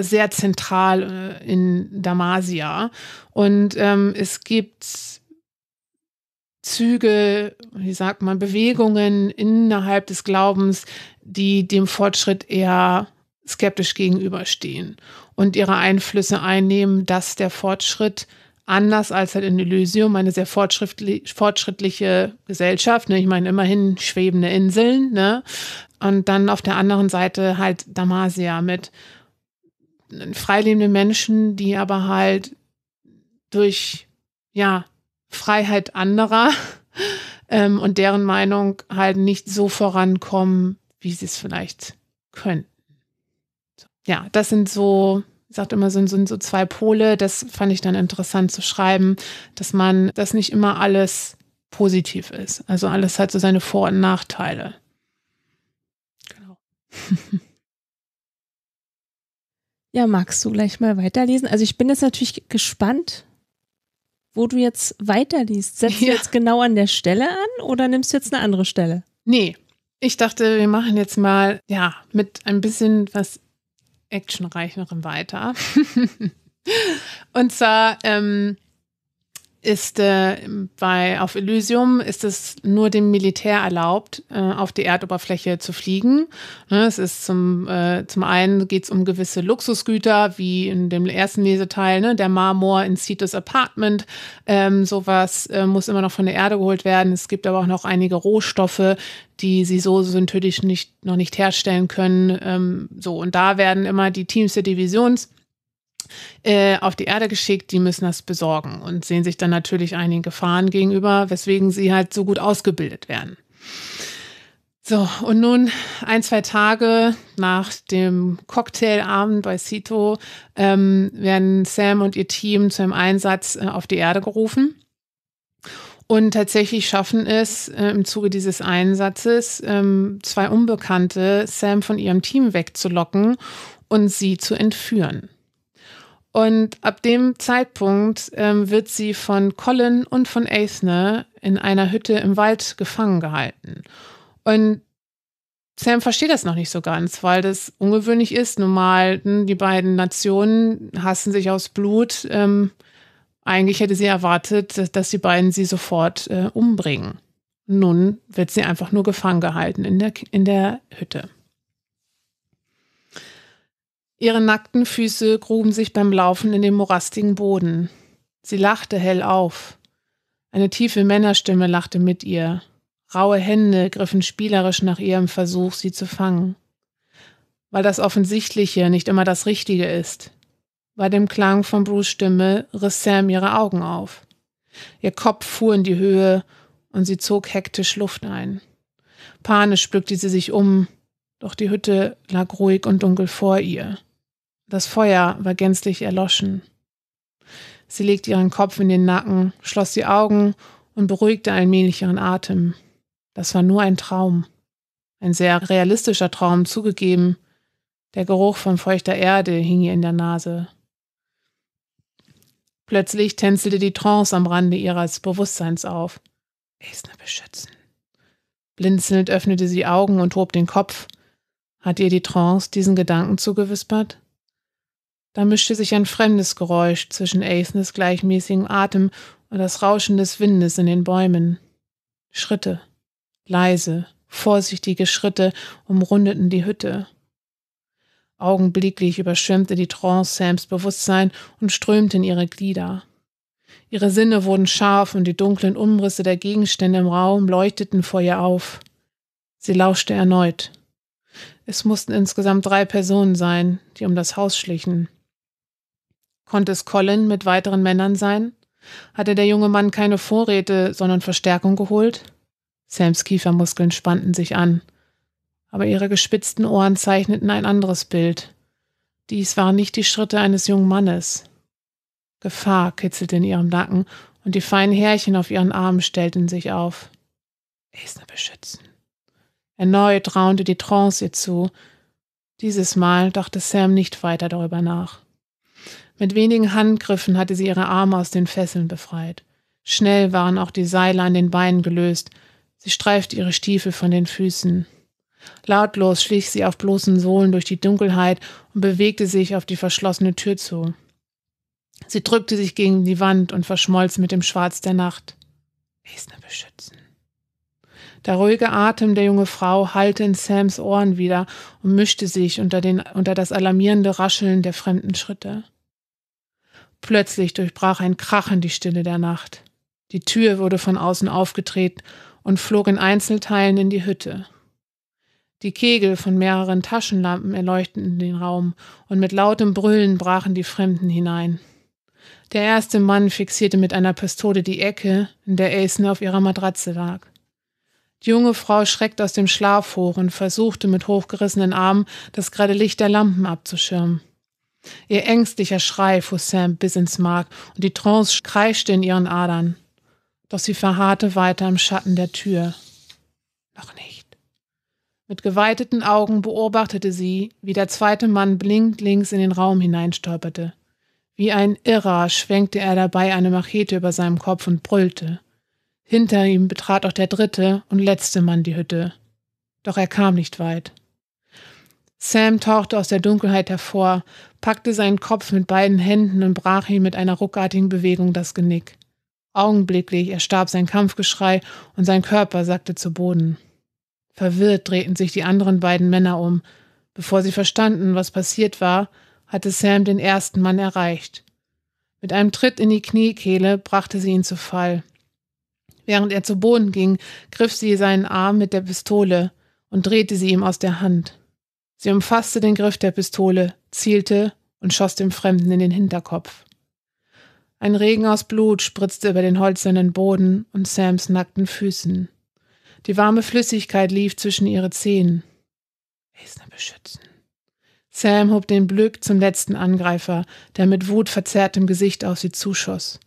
sehr zentral äh, in Damasia. Und ähm, es gibt Züge, wie sagt man, Bewegungen innerhalb des Glaubens, die dem Fortschritt eher skeptisch gegenüberstehen und ihre Einflüsse einnehmen, dass der Fortschritt anders als halt in Elysium eine sehr fortschrittliche Gesellschaft, ne? ich meine immerhin schwebende Inseln, ne? und dann auf der anderen Seite halt Damasia mit freilebenden Menschen, die aber halt durch ja, Freiheit anderer ähm, und deren Meinung halt nicht so vorankommen, wie sie es vielleicht könnten. Ja, das sind so, ich sagte immer, sind, sind so zwei Pole. Das fand ich dann interessant zu schreiben, dass man, dass nicht immer alles positiv ist. Also alles hat so seine Vor- und Nachteile. Genau. Ja, magst du gleich mal weiterlesen? Also ich bin jetzt natürlich gespannt, wo du jetzt weiterliest. Setzt ja. du jetzt genau an der Stelle an oder nimmst du jetzt eine andere Stelle? Nee, ich dachte, wir machen jetzt mal, ja, mit ein bisschen was actionreicherem weiter. Und zwar ähm, ist äh, bei auf Elysium ist es nur dem Militär erlaubt, äh, auf die Erdoberfläche zu fliegen. Ne, es ist zum, äh, zum einen geht es um gewisse Luxusgüter, wie in dem ersten Leseteil, ne, der Marmor in Cetus Apartment. Ähm, sowas äh, muss immer noch von der Erde geholt werden. Es gibt aber auch noch einige Rohstoffe, die sie so synthetisch nicht, noch nicht herstellen können. Ähm, so, und da werden immer die Teams der Divisions äh, auf die Erde geschickt, die müssen das besorgen und sehen sich dann natürlich einigen Gefahren gegenüber, weswegen sie halt so gut ausgebildet werden. So, und nun ein, zwei Tage nach dem Cocktailabend bei Cito ähm, werden Sam und ihr Team zu einem Einsatz äh, auf die Erde gerufen und tatsächlich schaffen es äh, im Zuge dieses Einsatzes ähm, zwei Unbekannte, Sam von ihrem Team wegzulocken und sie zu entführen. Und ab dem Zeitpunkt ähm, wird sie von Colin und von Aethne in einer Hütte im Wald gefangen gehalten. Und Sam versteht das noch nicht so ganz, weil das ungewöhnlich ist. Normal, hm, die beiden Nationen hassen sich aus Blut. Ähm, eigentlich hätte sie erwartet, dass, die beiden sie sofort äh, umbringen. Nun wird sie einfach nur gefangen gehalten in der, in der Hütte. Ihre nackten Füße gruben sich beim Laufen in den morastigen Boden. Sie lachte hell auf. Eine tiefe Männerstimme lachte mit ihr. Raue Hände griffen spielerisch nach ihrem Versuch, sie zu fangen. Weil das Offensichtliche nicht immer das Richtige ist. Bei dem Klang von Bruce Stimme riss Sam ihre Augen auf. Ihr Kopf fuhr in die Höhe und sie zog hektisch Luft ein. Panisch bückte sie sich um, doch die Hütte lag ruhig und dunkel vor ihr. Das Feuer war gänzlich erloschen. Sie legte ihren Kopf in den Nacken, schloss die Augen und beruhigte allmählich ihren Atem. Das war nur ein Traum. Ein sehr realistischer Traum, zugegeben. Der Geruch von feuchter Erde hing ihr in der Nase. Plötzlich tänzelte die Trance am Rande ihres Bewusstseins auf. Esner beschützen. Blinzelnd öffnete sie die Augen und hob den Kopf. Hat ihr die Trance diesen Gedanken zugewispert? Da mischte sich ein fremdes Geräusch zwischen Athens gleichmäßigem Atem und das Rauschen des Windes in den Bäumen. Schritte, leise, vorsichtige Schritte umrundeten die Hütte. Augenblicklich überschwemmte die Trance Sams Bewusstsein und strömte in ihre Glieder. Ihre Sinne wurden scharf und die dunklen Umrisse der Gegenstände im Raum leuchteten vor ihr auf. Sie lauschte erneut. Es mussten insgesamt drei Personen sein, die um das Haus schlichen. Konnte es Colin mit weiteren Männern sein? Hatte der junge Mann keine Vorräte, sondern Verstärkung geholt? Sams Kiefermuskeln spannten sich an. Aber ihre gespitzten Ohren zeichneten ein anderes Bild. Dies waren nicht die Schritte eines jungen Mannes. Gefahr kitzelte in ihrem Nacken und die feinen Härchen auf ihren Armen stellten sich auf. Esne beschützen. Erneut raunte die Trance ihr zu. Dieses Mal dachte Sam nicht weiter darüber nach. Mit wenigen Handgriffen hatte sie ihre Arme aus den Fesseln befreit. Schnell waren auch die Seile an den Beinen gelöst. Sie streifte ihre Stiefel von den Füßen. Lautlos schlich sie auf bloßen Sohlen durch die Dunkelheit und bewegte sich auf die verschlossene Tür zu. Sie drückte sich gegen die Wand und verschmolz mit dem Schwarz der Nacht. Wesne beschützen. Der ruhige Atem der junge Frau hallte in Sams Ohren wieder und mischte sich unter, den, unter das alarmierende Rascheln der fremden Schritte. Plötzlich durchbrach ein Krachen die Stille der Nacht. Die Tür wurde von außen aufgetreten und flog in Einzelteilen in die Hütte. Die Kegel von mehreren Taschenlampen erleuchteten den Raum, und mit lautem Brüllen brachen die Fremden hinein. Der erste Mann fixierte mit einer Pistole die Ecke, in der Aison auf ihrer Matratze lag. Die junge Frau schreckt aus dem Schlaf hoch und versuchte mit hochgerissenen Armen das gerade Licht der Lampen abzuschirmen. Ihr ängstlicher Schrei fuhr Sam bis ins Mark und die Trance kreischte in ihren Adern. Doch sie verharrte weiter im Schatten der Tür. Noch nicht. Mit geweiteten Augen beobachtete sie, wie der zweite Mann blinkend links in den Raum hineinstolperte. Wie ein Irrer schwenkte er dabei eine Machete über seinem Kopf und brüllte. Hinter ihm betrat auch der dritte und letzte Mann die Hütte. Doch er kam nicht weit. Sam tauchte aus der Dunkelheit hervor, packte seinen Kopf mit beiden Händen und brach ihm mit einer ruckartigen Bewegung das Genick. Augenblicklich erstarb sein Kampfgeschrei und sein Körper sackte zu Boden. Verwirrt drehten sich die anderen beiden Männer um. Bevor sie verstanden, was passiert war, hatte Sam den ersten Mann erreicht. Mit einem Tritt in die Kniekehle brachte sie ihn zu Fall. Während er zu Boden ging, griff sie seinen Arm mit der Pistole und drehte sie ihm aus der Hand. Sie umfasste den Griff der Pistole, zielte und schoss dem Fremden in den Hinterkopf. Ein Regen aus Blut spritzte über den holzernen Boden und Sams nackten Füßen. Die warme Flüssigkeit lief zwischen ihre Zehen. Esne beschützen. Sam hob den Blick zum letzten Angreifer, der mit wutverzerrtem Gesicht auf sie zuschoss.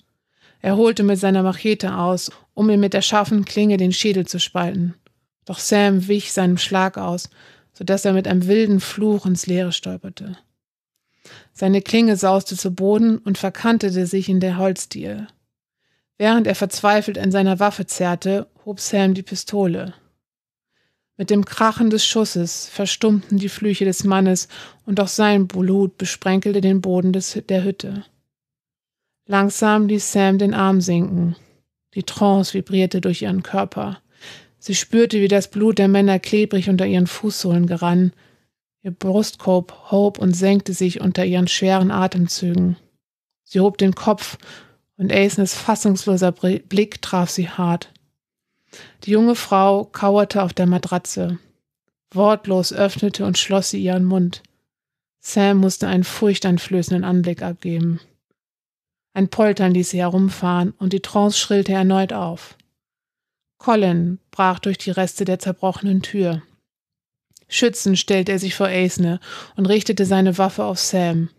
Er holte mit seiner Machete aus, um ihm mit der scharfen Klinge den Schädel zu spalten. Doch Sam wich seinem Schlag aus, so dass er mit einem wilden Fluch ins Leere stolperte. Seine Klinge sauste zu Boden und verkantete sich in der Holzdiele. Während er verzweifelt an seiner Waffe zerrte, hob Sam die Pistole. Mit dem Krachen des Schusses verstummten die Flüche des Mannes und auch sein Blut besprenkelte den Boden des, der Hütte. Langsam ließ Sam den Arm sinken. Die Trance vibrierte durch ihren Körper. Sie spürte, wie das Blut der Männer klebrig unter ihren Fußsohlen gerann. Ihr Brustkorb hob und senkte sich unter ihren schweren Atemzügen. Sie hob den Kopf und Aisnes fassungsloser Blick traf sie hart. Die junge Frau kauerte auf der Matratze. Wortlos öffnete und schloss sie ihren Mund. Sam musste einen furchteinflößenden Anblick abgeben. Ein Poltern ließ sie herumfahren und die Trance schrillte erneut auf. Colin brach durch die Reste der zerbrochenen Tür. Schützend stellte er sich vor Aisne und richtete seine Waffe auf Sam.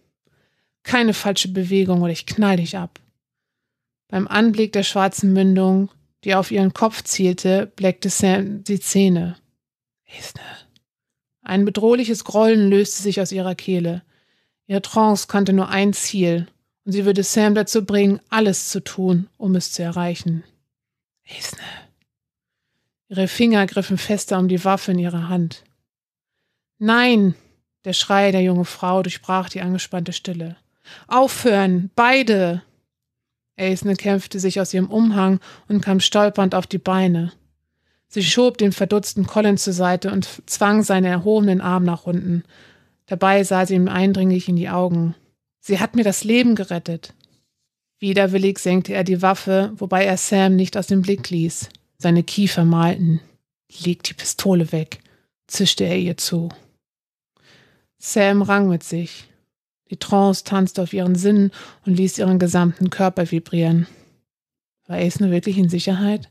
Keine falsche Bewegung oder ich knall dich ab. Beim Anblick der schwarzen Mündung, die auf ihren Kopf zielte, bleckte Sam die Zähne. Aisne. Ein bedrohliches Grollen löste sich aus ihrer Kehle. Ihre Trance kannte nur ein Ziel, und sie würde Sam dazu bringen, alles zu tun, um es zu erreichen. Isne. Ihre Finger griffen fester um die Waffe in ihrer Hand. Nein! Der Schrei der jungen Frau durchbrach die angespannte Stille. Aufhören! Beide! Aisne kämpfte sich aus ihrem Umhang und kam stolpernd auf die Beine. Sie schob den verdutzten Colin zur Seite und zwang seinen erhobenen Arm nach unten. Dabei sah sie ihm eindringlich in die Augen. Sie hat mir das Leben gerettet. Widerwillig senkte er die Waffe, wobei er Sam nicht aus dem Blick ließ. Seine Kiefer malten. Leg die Pistole weg, zischte er ihr zu. Sam rang mit sich. Die Trance tanzte auf ihren Sinnen und ließ ihren gesamten Körper vibrieren. War Ace nur wirklich in Sicherheit?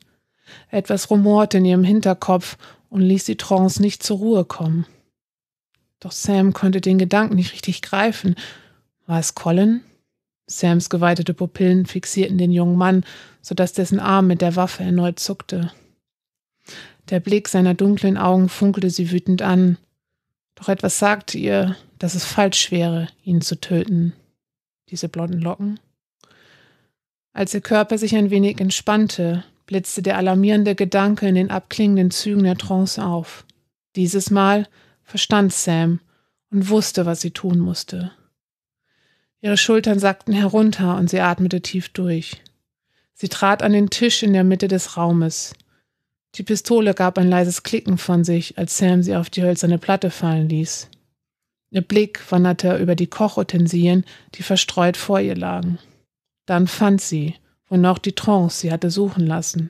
Etwas rumorte in ihrem Hinterkopf und ließ die Trance nicht zur Ruhe kommen. Doch Sam konnte den Gedanken nicht richtig greifen. War es Colin? Sams geweitete Pupillen fixierten den jungen Mann, sodass dessen Arm mit der Waffe erneut zuckte. Der Blick seiner dunklen Augen funkelte sie wütend an. Doch etwas sagte ihr, dass es falsch wäre, ihn zu töten. Diese blonden Locken. Als ihr Körper sich ein wenig entspannte, blitzte der alarmierende Gedanke in den abklingenden Zügen der Trance auf. Dieses Mal verstand Sam und wusste, was sie tun musste. Ihre Schultern sackten herunter und sie atmete tief durch. Sie trat an den Tisch in der Mitte des Raumes. Die Pistole gab ein leises Klicken von sich, als Sam sie auf die hölzerne Platte fallen ließ. Ihr Blick wanderte über die Kochutensilien, die verstreut vor ihr lagen. Dann fand sie, wo noch die Trance sie hatte suchen lassen.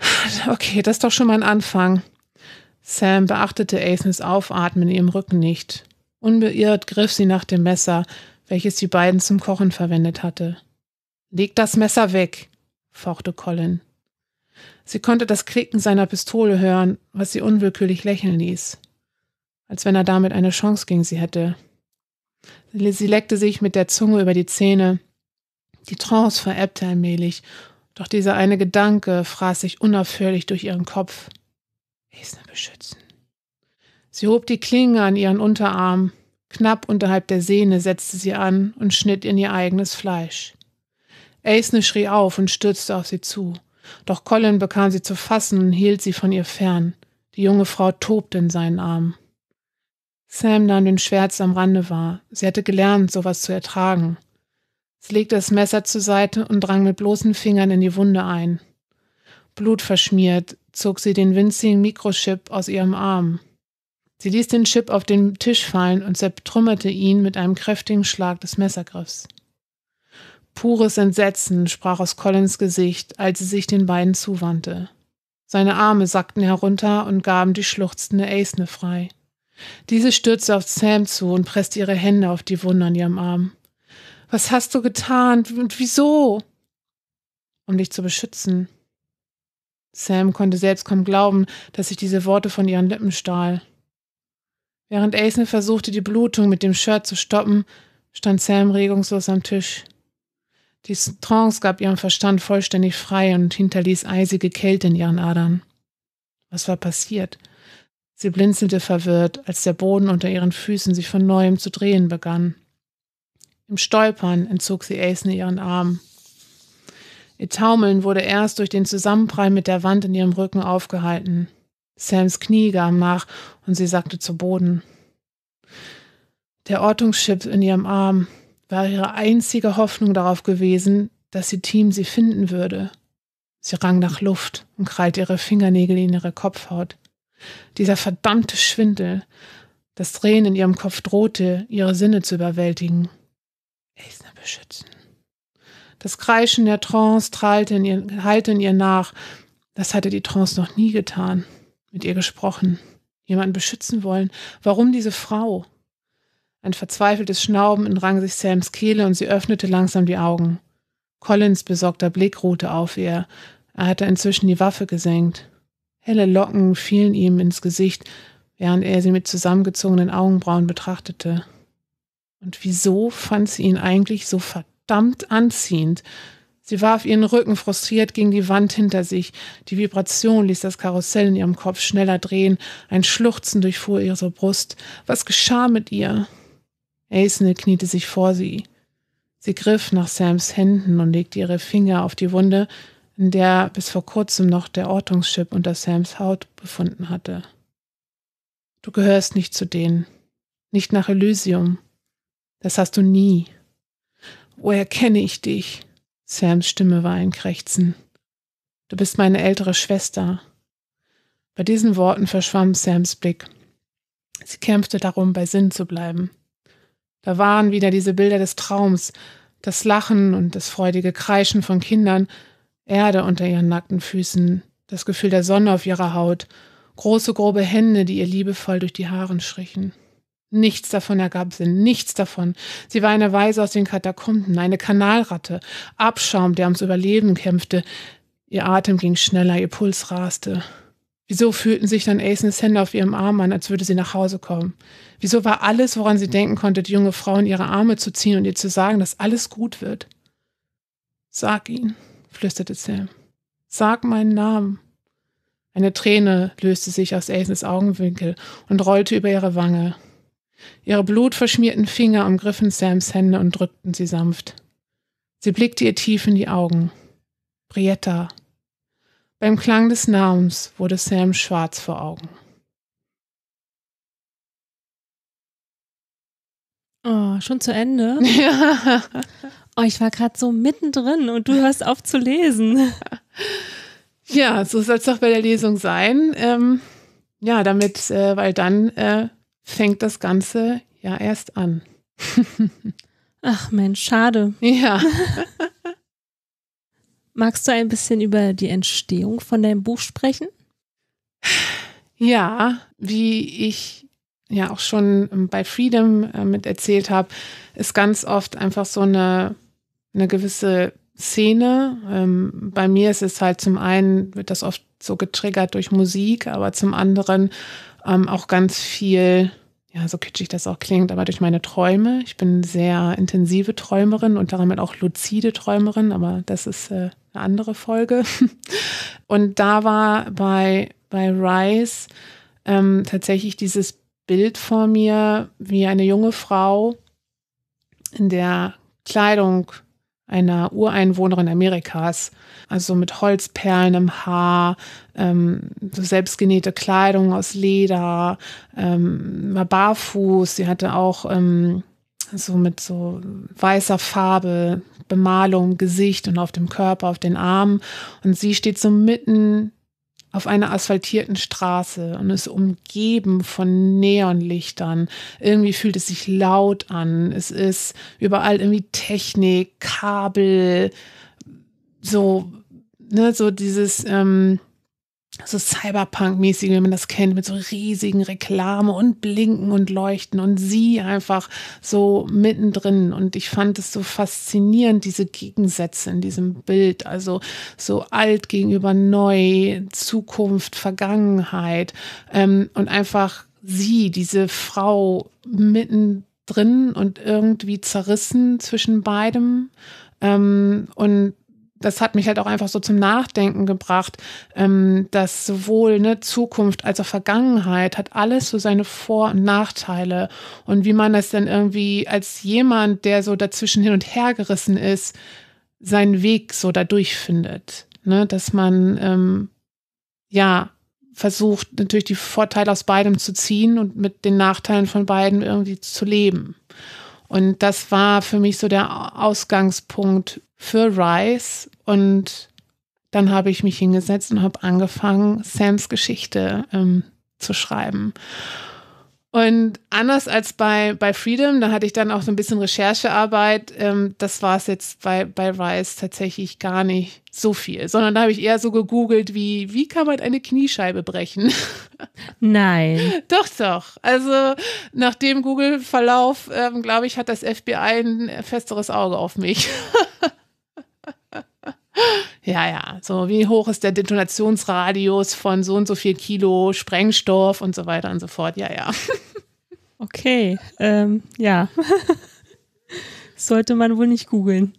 Okay, das ist doch schon mal ein Anfang. Sam beachtete Athens Aufatmen in ihrem Rücken nicht. Unbeirrt griff sie nach dem Messer, welches die beiden zum Kochen verwendet hatte. Leg das Messer weg, fauchte Colin. Sie konnte das Klicken seiner Pistole hören, was sie unwillkürlich lächeln ließ, als wenn er damit eine Chance gegen sie hätte. Sie leckte sich mit der Zunge über die Zähne. Die Trance verebbte allmählich, doch dieser eine Gedanke fraß sich unaufhörlich durch ihren Kopf. Esner beschützen. Sie hob die Klinge an ihren Unterarm, knapp unterhalb der Sehne setzte sie an und schnitt in ihr eigenes Fleisch. Aisne schrie auf und stürzte auf sie zu, doch Colin bekam sie zu fassen und hielt sie von ihr fern. Die junge Frau tobte in seinen Armen. Sam nahm den Schmerz am Rande wahr. Sie hatte gelernt, sowas zu ertragen. Sie legte das Messer zur Seite und drang mit bloßen Fingern in die Wunde ein. Blutverschmiert zog sie den winzigen Mikrochip aus ihrem Arm. Sie ließ den Chip auf den Tisch fallen und zertrümmerte ihn mit einem kräftigen Schlag des Messergriffs. Pures Entsetzen sprach aus Collins Gesicht, als sie sich den beiden zuwandte. Seine Arme sackten herunter und gaben die schluchzende Aisne frei. Diese stürzte auf Sam zu und presste ihre Hände auf die Wunde an ihrem Arm. Was hast du getan und wieso? Um dich zu beschützen. Sam konnte selbst kaum glauben, dass sich diese Worte von ihren Lippen stahl. Während Aislinn versuchte, die Blutung mit dem Shirt zu stoppen, stand Sam regungslos am Tisch. Die Trance gab ihrem Verstand vollständig frei und hinterließ eisige Kälte in ihren Adern. Was war passiert? Sie blinzelte verwirrt, als der Boden unter ihren Füßen sich von neuem zu drehen begann. Im Stolpern entzog sie Aisne ihren Arm. Ihr Taumeln wurde erst durch den Zusammenprall mit der Wand in ihrem Rücken aufgehalten. Sams Knie gaben nach und sie sackte zu Boden. Der Ortungschip in ihrem Arm war ihre einzige Hoffnung darauf gewesen, dass ihr Team sie finden würde. Sie rang nach Luft und krallte ihre Fingernägel in ihre Kopfhaut. Dieser verdammte Schwindel, das Drehen in ihrem Kopf drohte, ihre Sinne zu überwältigen. Eisner beschützen. Das Kreischen der Trance teilte in ihr, teilte in ihr nach. Das hatte die Trance noch nie getan mit ihr gesprochen, jemanden beschützen wollen. Warum diese Frau? Ein verzweifeltes Schnauben entrang sich Sams Kehle und sie öffnete langsam die Augen. Collins besorgter Blick ruhte auf ihr. Er hatte inzwischen die Waffe gesenkt. Helle Locken fielen ihm ins Gesicht, während er sie mit zusammengezogenen Augenbrauen betrachtete. Und wieso fand sie ihn eigentlich so verdammt anziehend? Sie warf ihren Rücken frustriert gegen die Wand hinter sich. Die Vibration ließ das Karussell in ihrem Kopf schneller drehen. Ein Schluchzen durchfuhr ihre Brust. Was geschah mit ihr? Aisne kniete sich vor sie. Sie griff nach Sams Händen und legte ihre Finger auf die Wunde, in der bis vor kurzem noch der Ortungsschip unter Sams Haut befunden hatte. Du gehörst nicht zu denen. Nicht nach Elysium. Das hast du nie. Woher kenne ich dich? Sams Stimme war ein Krächzen. Du bist meine ältere Schwester. Bei diesen Worten verschwamm Sams Blick. Sie kämpfte darum, bei Sinn zu bleiben. Da waren wieder diese Bilder des Traums, das Lachen und das freudige Kreischen von Kindern, Erde unter ihren nackten Füßen, das Gefühl der Sonne auf ihrer Haut, große grobe Hände, die ihr liebevoll durch die Haaren strichen. Nichts davon ergab Sinn, nichts davon. Sie war eine Weise aus den Katakomben, eine Kanalratte, Abschaum, der ums Überleben kämpfte. Ihr Atem ging schneller, ihr Puls raste. Wieso fühlten sich dann Aces Hände auf ihrem Arm an, als würde sie nach Hause kommen? Wieso war alles, woran sie denken konnte, die junge Frau in ihre Arme zu ziehen und ihr zu sagen, dass alles gut wird? Sag ihn, flüsterte Sam. Sag meinen Namen. Eine Träne löste sich aus Aces Augenwinkel und rollte über ihre Wange. Ihre blutverschmierten Finger umgriffen Sams Hände und drückten sie sanft. Sie blickte ihr tief in die Augen. Brietta. Beim Klang des Namens wurde Sam schwarz vor Augen. Oh, schon zu Ende? Ja. Oh, ich war gerade so mittendrin und du hörst auf zu lesen. Ja, so soll es doch bei der Lesung sein. Ähm, ja, damit, äh, weil dann äh, fängt das Ganze ja erst an. Ach Mensch, schade. Ja. Magst du ein bisschen über die Entstehung von deinem Buch sprechen? Ja, wie ich ja auch schon ähm, bei Freedom äh, mit erzählt habe, ist ganz oft einfach so eine, eine gewisse Szene. Ähm, bei mir ist es halt zum einen, wird das oft so getriggert durch Musik, aber zum anderen ähm, auch ganz viel, ja, so kitschig das auch klingt, aber durch meine Träume. Ich bin sehr intensive Träumerin und damit auch luzide Träumerin, aber das ist äh, eine andere Folge. und da war bei, bei Rice ähm, tatsächlich dieses Bild vor mir, wie eine junge Frau in der Kleidung einer Ureinwohnerin Amerikas. Also mit Holzperlen im Haar, ähm, so selbstgenähte Kleidung aus Leder, ähm, war barfuß. Sie hatte auch ähm, so mit so weißer Farbe, Bemalung Gesicht und auf dem Körper, auf den Armen. Und sie steht so mitten auf einer asphaltierten Straße und ist umgeben von Neonlichtern. Irgendwie fühlt es sich laut an. Es ist überall irgendwie Technik, Kabel, so, ne, so dieses, ähm, so Cyberpunk-mäßig, wie man das kennt, mit so riesigen Reklame und Blinken und Leuchten und sie einfach so mittendrin. Und ich fand es so faszinierend, diese Gegensätze in diesem Bild. Also so alt gegenüber neu, Zukunft, Vergangenheit ähm, und einfach sie, diese Frau mittendrin und irgendwie zerrissen zwischen beidem. Ähm, und das hat mich halt auch einfach so zum Nachdenken gebracht, ähm, dass sowohl ne, Zukunft als auch Vergangenheit hat alles so seine Vor- und Nachteile. Und wie man das dann irgendwie als jemand, der so dazwischen hin und her gerissen ist, seinen Weg so dadurch findet. Ne? Dass man ähm, ja versucht, natürlich die Vorteile aus beidem zu ziehen und mit den Nachteilen von beiden irgendwie zu leben. Und das war für mich so der Ausgangspunkt für Rice und dann habe ich mich hingesetzt und habe angefangen, Sams Geschichte ähm, zu schreiben. Und anders als bei, bei Freedom, da hatte ich dann auch so ein bisschen Recherchearbeit. Ähm, das war es jetzt bei, bei Rice tatsächlich gar nicht so viel, sondern da habe ich eher so gegoogelt, wie, wie kann man eine Kniescheibe brechen? Nein. doch, doch. Also nach dem Google-Verlauf, ähm, glaube ich, hat das FBI ein festeres Auge auf mich. Ja, ja. So, wie hoch ist der Detonationsradius von so und so viel Kilo Sprengstoff und so weiter und so fort. Ja, ja. Okay, ähm, ja. Sollte man wohl nicht googeln.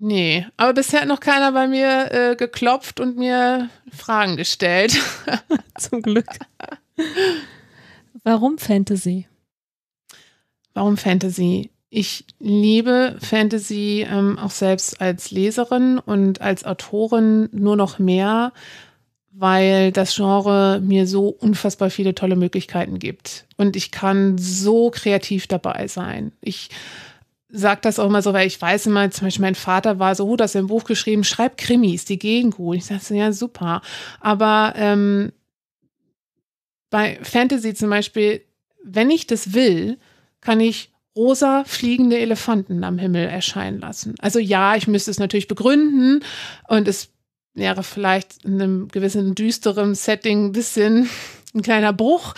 Nee, aber bisher hat noch keiner bei mir äh, geklopft und mir Fragen gestellt. Zum Glück. Warum Fantasy? Warum Fantasy? Ich liebe Fantasy ähm, auch selbst als Leserin und als Autorin nur noch mehr, weil das Genre mir so unfassbar viele tolle Möglichkeiten gibt. Und ich kann so kreativ dabei sein. Ich sage das auch immer so, weil ich weiß immer, zum Beispiel mein Vater war so, oh, das ist ein Buch geschrieben, schreib Krimis, die gehen gut. Ich sage so, ja, super. Aber ähm, bei Fantasy zum Beispiel, wenn ich das will, kann ich rosa fliegende Elefanten am Himmel erscheinen lassen. Also ja, ich müsste es natürlich begründen und es wäre vielleicht in einem gewissen düsteren Setting ein bisschen ein kleiner Bruch.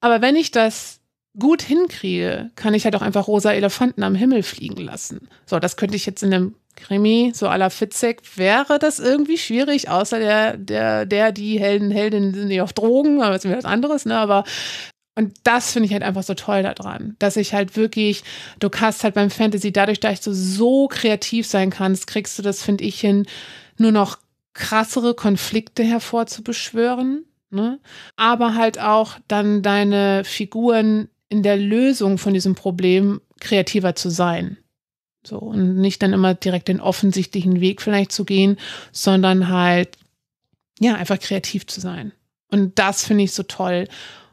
Aber wenn ich das gut hinkriege, kann ich halt auch einfach rosa Elefanten am Himmel fliegen lassen. So, das könnte ich jetzt in einem Krimi, so à la Fitzek, wäre das irgendwie schwierig, außer der, der, der, die Helden, Heldinnen sind ja auf Drogen, aber es ist mir was anderes, ne, aber und das finde ich halt einfach so toll daran, dass ich halt wirklich, du kannst halt beim Fantasy, dadurch, dass du so kreativ sein kannst, kriegst du das, finde ich, hin, nur noch krassere Konflikte hervorzubeschwören, ne? aber halt auch dann deine Figuren in der Lösung von diesem Problem kreativer zu sein. So, und nicht dann immer direkt den offensichtlichen Weg vielleicht zu gehen, sondern halt, ja, einfach kreativ zu sein. Und das finde ich so toll.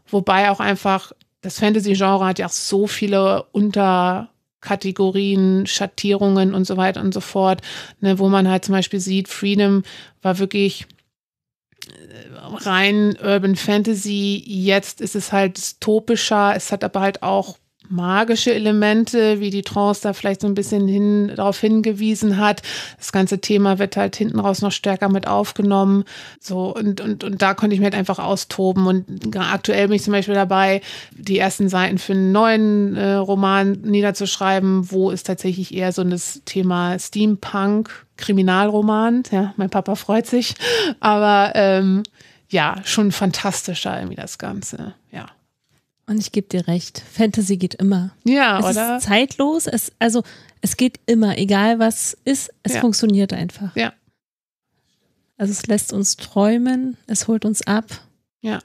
Wobei auch einfach das Fantasy-Genre hat ja auch so viele Unterkategorien, Schattierungen und so weiter und so fort, ne, wo man halt zum Beispiel sieht, Freedom war wirklich äh, rein Urban Fantasy. Jetzt ist es halt dystopischer. Es hat aber halt auch magische Elemente, wie die Trance da vielleicht so ein bisschen hin, darauf hingewiesen hat. Das ganze Thema wird halt hinten raus noch stärker mit aufgenommen. So, und, und, und da konnte ich mir halt einfach austoben. Und aktuell bin ich zum Beispiel dabei, die ersten Seiten für einen neuen äh, Roman niederzuschreiben, wo es tatsächlich eher so das Thema Steampunk, Kriminalroman. Ja, mein Papa freut sich. Aber ähm, ja, schon fantastischer irgendwie das Ganze. Ja. Und ich gebe dir recht. Fantasy geht immer. Ja, es oder? Es ist zeitlos. Es, also, es geht immer. Egal was ist, es ja. funktioniert einfach. Ja. Also, es lässt uns träumen. Es holt uns ab. Ja.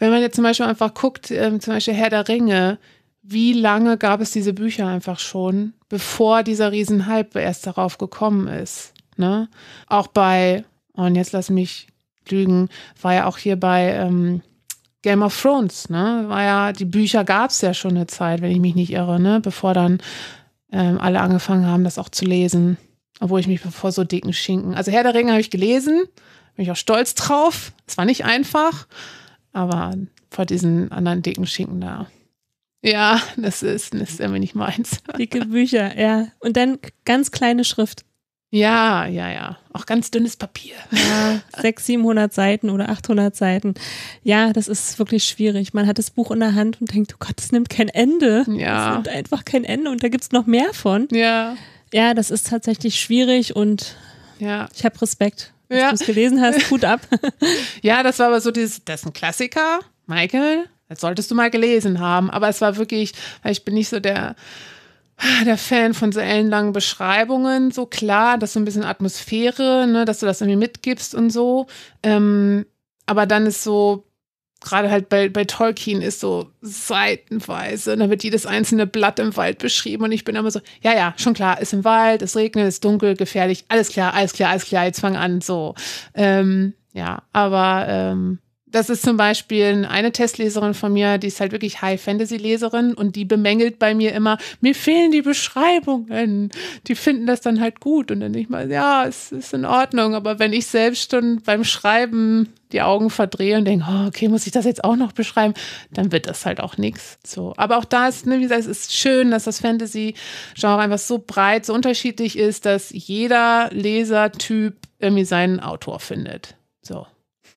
Wenn man jetzt zum Beispiel einfach guckt, ähm, zum Beispiel Herr der Ringe, wie lange gab es diese Bücher einfach schon, bevor dieser Riesenhype erst darauf gekommen ist? Ne? Auch bei, und jetzt lass mich lügen, war ja auch hier bei. Ähm, Game of Thrones, ne? War ja, die Bücher gab es ja schon eine Zeit, wenn ich mich nicht irre, ne? Bevor dann ähm, alle angefangen haben, das auch zu lesen. Obwohl ich mich vor so dicken Schinken. Also Herr der Ringe habe ich gelesen, bin ich auch stolz drauf. Es war nicht einfach, aber vor diesen anderen dicken Schinken da. Ja, das ist, das ist irgendwie nicht meins. Dicke Bücher, ja. Und dann ganz kleine Schrift. Ja, ja, ja. Auch ganz dünnes Papier. Ja, 600, 700 Seiten oder 800 Seiten. Ja, das ist wirklich schwierig. Man hat das Buch in der Hand und denkt, oh Gott, es nimmt kein Ende. Ja. Es nimmt einfach kein Ende und da gibt es noch mehr von. Ja. Ja, das ist tatsächlich schwierig und ja. ich habe Respekt, dass ja. du es gelesen hast. Gut ab. ja, das war aber so dieses, das ist ein Klassiker, Michael. Das solltest du mal gelesen haben. Aber es war wirklich, ich bin nicht so der der Fan von so ellenlangen Beschreibungen, so klar, dass so ein bisschen Atmosphäre, ne, dass du das irgendwie mitgibst und so. Ähm, aber dann ist so, gerade halt bei, bei Tolkien ist so seitenweise, und dann wird jedes einzelne Blatt im Wald beschrieben und ich bin immer so, ja, ja, schon klar, ist im Wald, es regnet, ist dunkel, gefährlich, alles klar, alles klar, alles klar, jetzt fang an, so. Ähm, ja, aber ähm, das ist zum Beispiel eine Testleserin von mir, die ist halt wirklich High-Fantasy-Leserin und die bemängelt bei mir immer, mir fehlen die Beschreibungen. Die finden das dann halt gut und dann denke ich mal, ja, es ist in Ordnung, aber wenn ich selbst schon beim Schreiben die Augen verdrehe und denke, oh, okay, muss ich das jetzt auch noch beschreiben, dann wird das halt auch nichts. So, aber auch da ist, ne, wie gesagt, es ist schön, dass das Fantasy-Genre einfach so breit, so unterschiedlich ist, dass jeder Lesertyp irgendwie seinen Autor findet. So.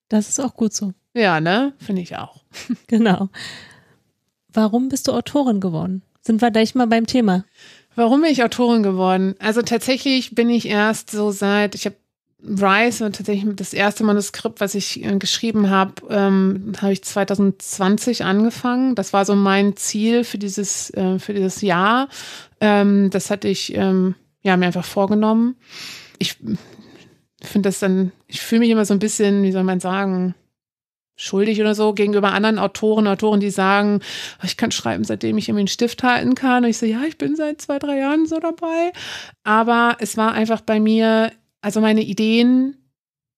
Das ist auch gut so. Ja, ne? Finde ich auch. Genau. Warum bist du Autorin geworden? Sind wir gleich mal beim Thema. Warum bin ich Autorin geworden? Also tatsächlich bin ich erst so seit, ich habe Rise und tatsächlich das erste Manuskript, was ich äh, geschrieben habe, ähm, habe ich 2020 angefangen. Das war so mein Ziel für dieses, äh, für dieses Jahr. Ähm, das hatte ich ähm, ja, mir einfach vorgenommen. Ich finde das dann, ich fühle mich immer so ein bisschen, wie soll man sagen, schuldig oder so gegenüber anderen Autoren, Autoren, die sagen, ich kann schreiben, seitdem ich irgendwie einen Stift halten kann. Und ich so, ja, ich bin seit zwei, drei Jahren so dabei. Aber es war einfach bei mir, also meine Ideen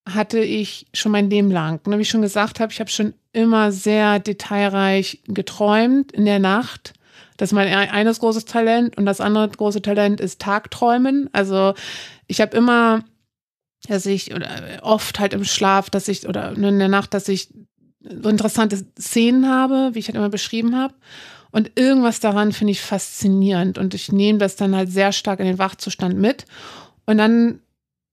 hatte ich schon mein Leben lang. Und wie ich schon gesagt habe, ich habe schon immer sehr detailreich geträumt in der Nacht. Das ist mein e-, eines großes Talent und das andere große Talent ist Tagträumen. Also ich habe immer dass ich oder oft halt im Schlaf, dass ich oder ne, in der Nacht, dass ich so interessante Szenen habe, wie ich halt immer beschrieben habe. Und irgendwas daran finde ich faszinierend. Und ich nehme das dann halt sehr stark in den Wachzustand mit. Und dann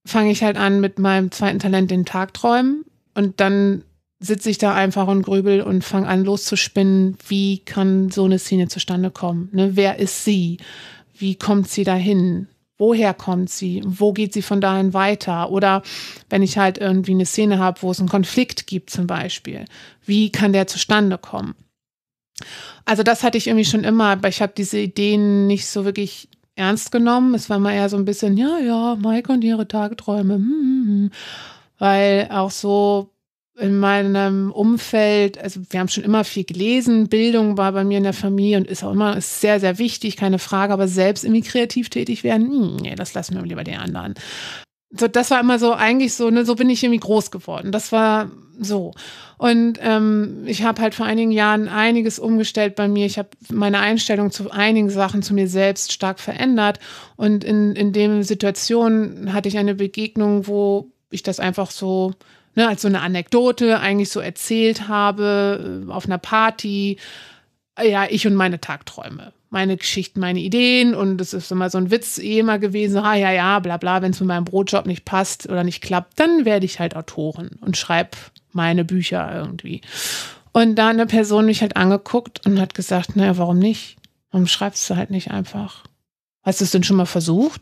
fange ich halt an mit meinem zweiten Talent, den Tagträumen. Und dann sitze ich da einfach und grübel und fange an loszuspinnen, wie kann so eine Szene zustande kommen? Ne? Wer ist sie? Wie kommt sie dahin? woher kommt sie, wo geht sie von dahin weiter oder wenn ich halt irgendwie eine Szene habe, wo es einen Konflikt gibt zum Beispiel, wie kann der zustande kommen? Also das hatte ich irgendwie schon immer, aber ich habe diese Ideen nicht so wirklich ernst genommen. Es war mal eher so ein bisschen, ja, ja, Mike und ihre Tagträume, hm, hm, hm. weil auch so in meinem Umfeld, also wir haben schon immer viel gelesen, Bildung war bei mir in der Familie und ist auch immer ist sehr, sehr wichtig, keine Frage, aber selbst irgendwie kreativ tätig werden, hm, nee, das lassen wir lieber den anderen. So, das war immer so eigentlich so, ne, so bin ich irgendwie groß geworden. Das war so. Und ähm, ich habe halt vor einigen Jahren einiges umgestellt bei mir. Ich habe meine Einstellung zu einigen Sachen zu mir selbst stark verändert. Und in, in dem Situation hatte ich eine Begegnung, wo ich das einfach so ne, als so eine Anekdote eigentlich so erzählt habe äh, auf einer Party. Ja, ich und meine Tagträume, meine Geschichten, meine Ideen und es ist immer so ein Witz eh immer gewesen, ah ja, ja, bla bla, wenn es mit meinem Brotjob nicht passt oder nicht klappt, dann werde ich halt Autorin und schreibe meine Bücher irgendwie. Und da eine Person mich halt angeguckt und hat gesagt, naja, warum nicht? Warum schreibst du halt nicht einfach? Hast du es denn schon mal versucht?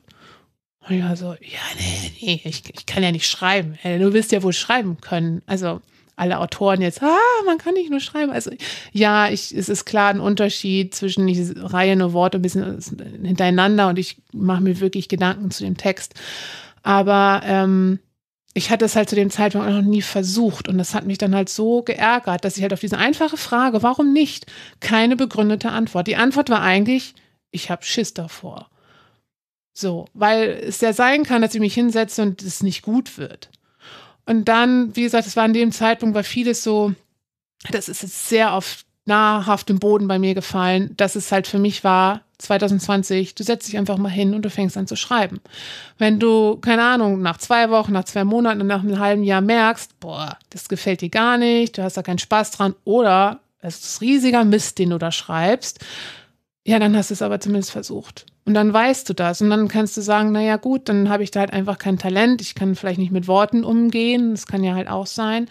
Und ich war so, ja, nee, nee, ich, ich kann ja nicht schreiben. Äh, du wirst ja wohl schreiben können. Also alle Autoren jetzt, ah, man kann nicht nur schreiben. Also ja, ich, es ist klar ein Unterschied zwischen ich reihe nur Worte ein bisschen hintereinander und ich mache mir wirklich Gedanken zu dem Text. Aber ähm, ich hatte es halt zu dem Zeitpunkt noch nie versucht und das hat mich dann halt so geärgert, dass ich halt auf diese einfache Frage, warum nicht, keine begründete Antwort. Die Antwort war eigentlich, ich habe Schiss davor. So, weil es ja sein kann, dass ich mich hinsetze und es nicht gut wird. Und dann, wie gesagt, es war an dem Zeitpunkt, war vieles so, das ist jetzt sehr auf nahrhaftem Boden bei mir gefallen, dass es halt für mich war, 2020, du setzt dich einfach mal hin und du fängst an zu schreiben. Wenn du, keine Ahnung, nach zwei Wochen, nach zwei Monaten und nach einem halben Jahr merkst, boah, das gefällt dir gar nicht, du hast da keinen Spaß dran oder es ist riesiger Mist, den du da schreibst, ja, dann hast du es aber zumindest versucht. Und dann weißt du das. Und dann kannst du sagen, naja gut, dann habe ich da halt einfach kein Talent. Ich kann vielleicht nicht mit Worten umgehen. Das kann ja halt auch sein.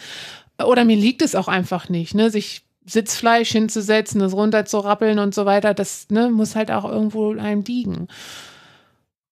Oder mir liegt es auch einfach nicht, ne? sich Sitzfleisch hinzusetzen, das runterzurappeln und so weiter. Das ne, muss halt auch irgendwo einem liegen.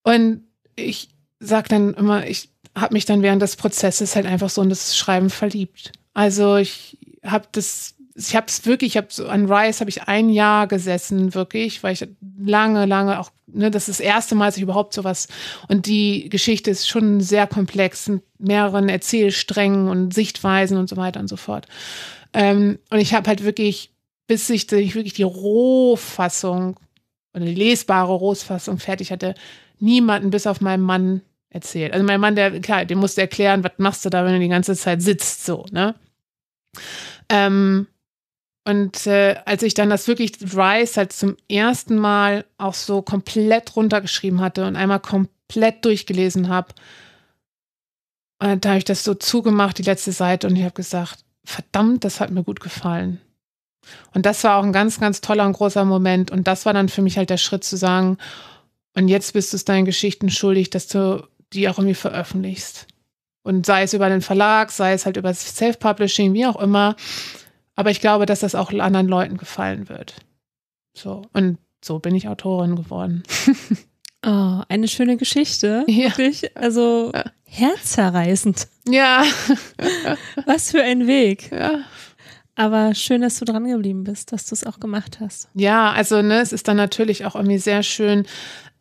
Und ich sag dann immer, ich habe mich dann während des Prozesses halt einfach so in das Schreiben verliebt. Also ich habe das ich habe es wirklich, ich habe so an Rice habe ich ein Jahr gesessen, wirklich, weil ich lange, lange auch, ne, das ist das erste Mal, dass ich überhaupt sowas und die Geschichte ist schon sehr komplex mit mehreren Erzählsträngen und Sichtweisen und so weiter und so fort. Ähm, und ich habe halt wirklich, bis ich, die, ich wirklich die Rohfassung oder die lesbare Rohfassung fertig hatte, niemanden bis auf meinen Mann erzählt. Also mein Mann, der, klar, dem musste erklären, was machst du da, wenn du die ganze Zeit sitzt, so, ne? Ähm, und äh, als ich dann das wirklich Rise halt zum ersten Mal auch so komplett runtergeschrieben hatte und einmal komplett durchgelesen habe, äh, da habe ich das so zugemacht, die letzte Seite, und ich habe gesagt, verdammt, das hat mir gut gefallen. Und das war auch ein ganz, ganz toller und großer Moment. Und das war dann für mich halt der Schritt zu sagen, und jetzt bist du es deinen Geschichten schuldig, dass du die auch irgendwie veröffentlichst. Und sei es über den Verlag, sei es halt über Self-Publishing, wie auch immer. Aber ich glaube, dass das auch anderen Leuten gefallen wird. So, und so bin ich Autorin geworden. oh, eine schöne Geschichte. Ja. Wirklich, also ja. herzzerreißend. Ja. Was für ein Weg. Ja. Aber schön, dass du dran geblieben bist, dass du es auch gemacht hast. Ja, also ne, es ist dann natürlich auch irgendwie sehr schön,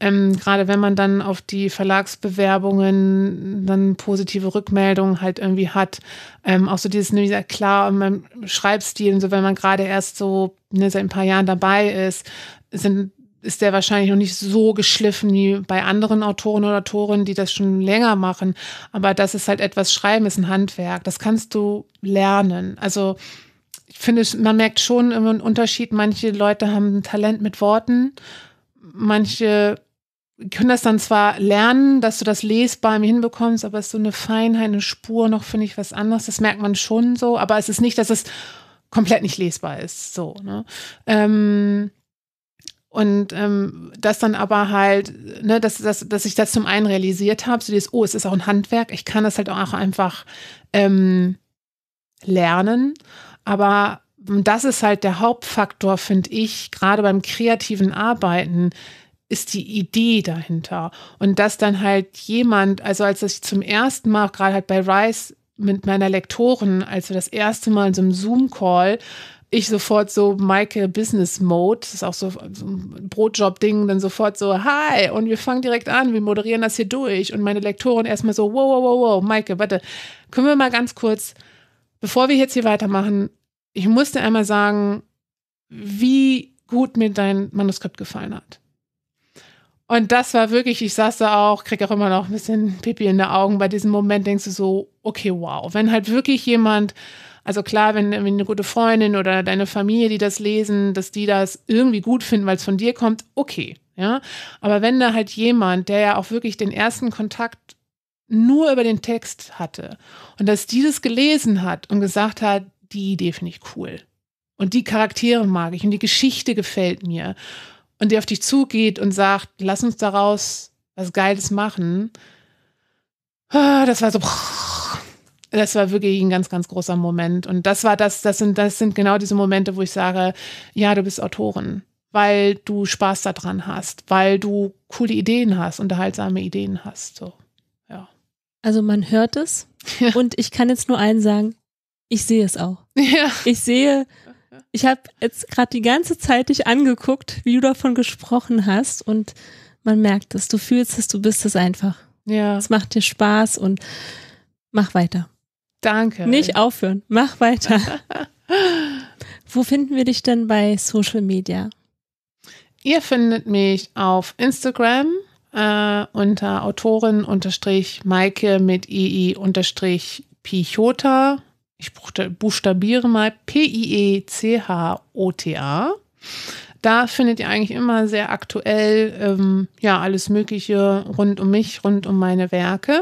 ähm, gerade wenn man dann auf die Verlagsbewerbungen dann positive Rückmeldungen halt irgendwie hat. Ähm, auch so dieses, ne, klar, mein Schreibstil und so, wenn man gerade erst so ne, seit ein paar Jahren dabei ist, sind ist der wahrscheinlich noch nicht so geschliffen wie bei anderen Autoren oder Autoren, die das schon länger machen. Aber das ist halt etwas, Schreiben ist ein Handwerk. Das kannst du lernen. Also ich finde, man merkt schon immer einen Unterschied. Manche Leute haben ein Talent mit Worten, manche können das dann zwar lernen, dass du das lesbar hinbekommst, aber es ist so eine Feinheit, eine Spur noch, finde ich, was anderes. Das merkt man schon so, aber es ist nicht, dass es komplett nicht lesbar ist. So, ne? Ähm, und ähm, das dann aber halt, ne, dass, dass, dass ich das zum einen realisiert habe, so dieses, oh, es ist auch ein Handwerk, ich kann das halt auch einfach ähm, lernen. Aber das ist halt der Hauptfaktor, finde ich, gerade beim kreativen Arbeiten ist die Idee dahinter. Und dass dann halt jemand, also als ich zum ersten Mal, gerade halt bei Rice mit meiner Lektorin, als wir das erste Mal in so einem Zoom-Call, ich sofort so Michael Business Mode, das ist auch so, so ein Brotjob-Ding, dann sofort so, hi, und wir fangen direkt an, wir moderieren das hier durch. Und meine Lektorin erstmal so, wow, wow, wow, wow, Michael, warte, können wir mal ganz kurz Bevor wir jetzt hier weitermachen, ich musste einmal sagen, wie gut mir dein Manuskript gefallen hat. Und das war wirklich, ich saß da auch, krieg auch immer noch ein bisschen Pipi in den Augen. Bei diesem Moment denkst du so, okay, wow. Wenn halt wirklich jemand, also klar, wenn, wenn eine gute Freundin oder deine Familie, die das lesen, dass die das irgendwie gut finden, weil es von dir kommt, okay. Ja, aber wenn da halt jemand, der ja auch wirklich den ersten Kontakt nur über den Text hatte und dass dieses gelesen hat und gesagt hat, die Idee finde ich cool und die Charaktere mag ich und die Geschichte gefällt mir und der auf dich zugeht und sagt, lass uns daraus was Geiles machen. Ah, das war so, das war wirklich ein ganz, ganz großer Moment und das war das, das sind, das sind genau diese Momente, wo ich sage, ja, du bist Autorin, weil du Spaß daran hast, weil du coole Ideen hast, unterhaltsame Ideen hast, so. Also man hört es ja. und ich kann jetzt nur einen sagen, ich sehe es auch. Ja. Ich sehe, ich habe jetzt gerade die ganze Zeit dich angeguckt, wie du davon gesprochen hast und man merkt es, du fühlst es, du bist es einfach. Ja. Es macht dir Spaß und mach weiter. Danke. Nicht aufhören, mach weiter. Wo finden wir dich denn bei Social Media? Ihr findet mich auf Instagram äh, unter Autorin unterstrich Maike mit ii unterstrich Pichota. Ich buchstabiere mal P-I-E-C-H-O-T-A. Da findet ihr eigentlich immer sehr aktuell ähm, ja alles Mögliche rund um mich, rund um meine Werke.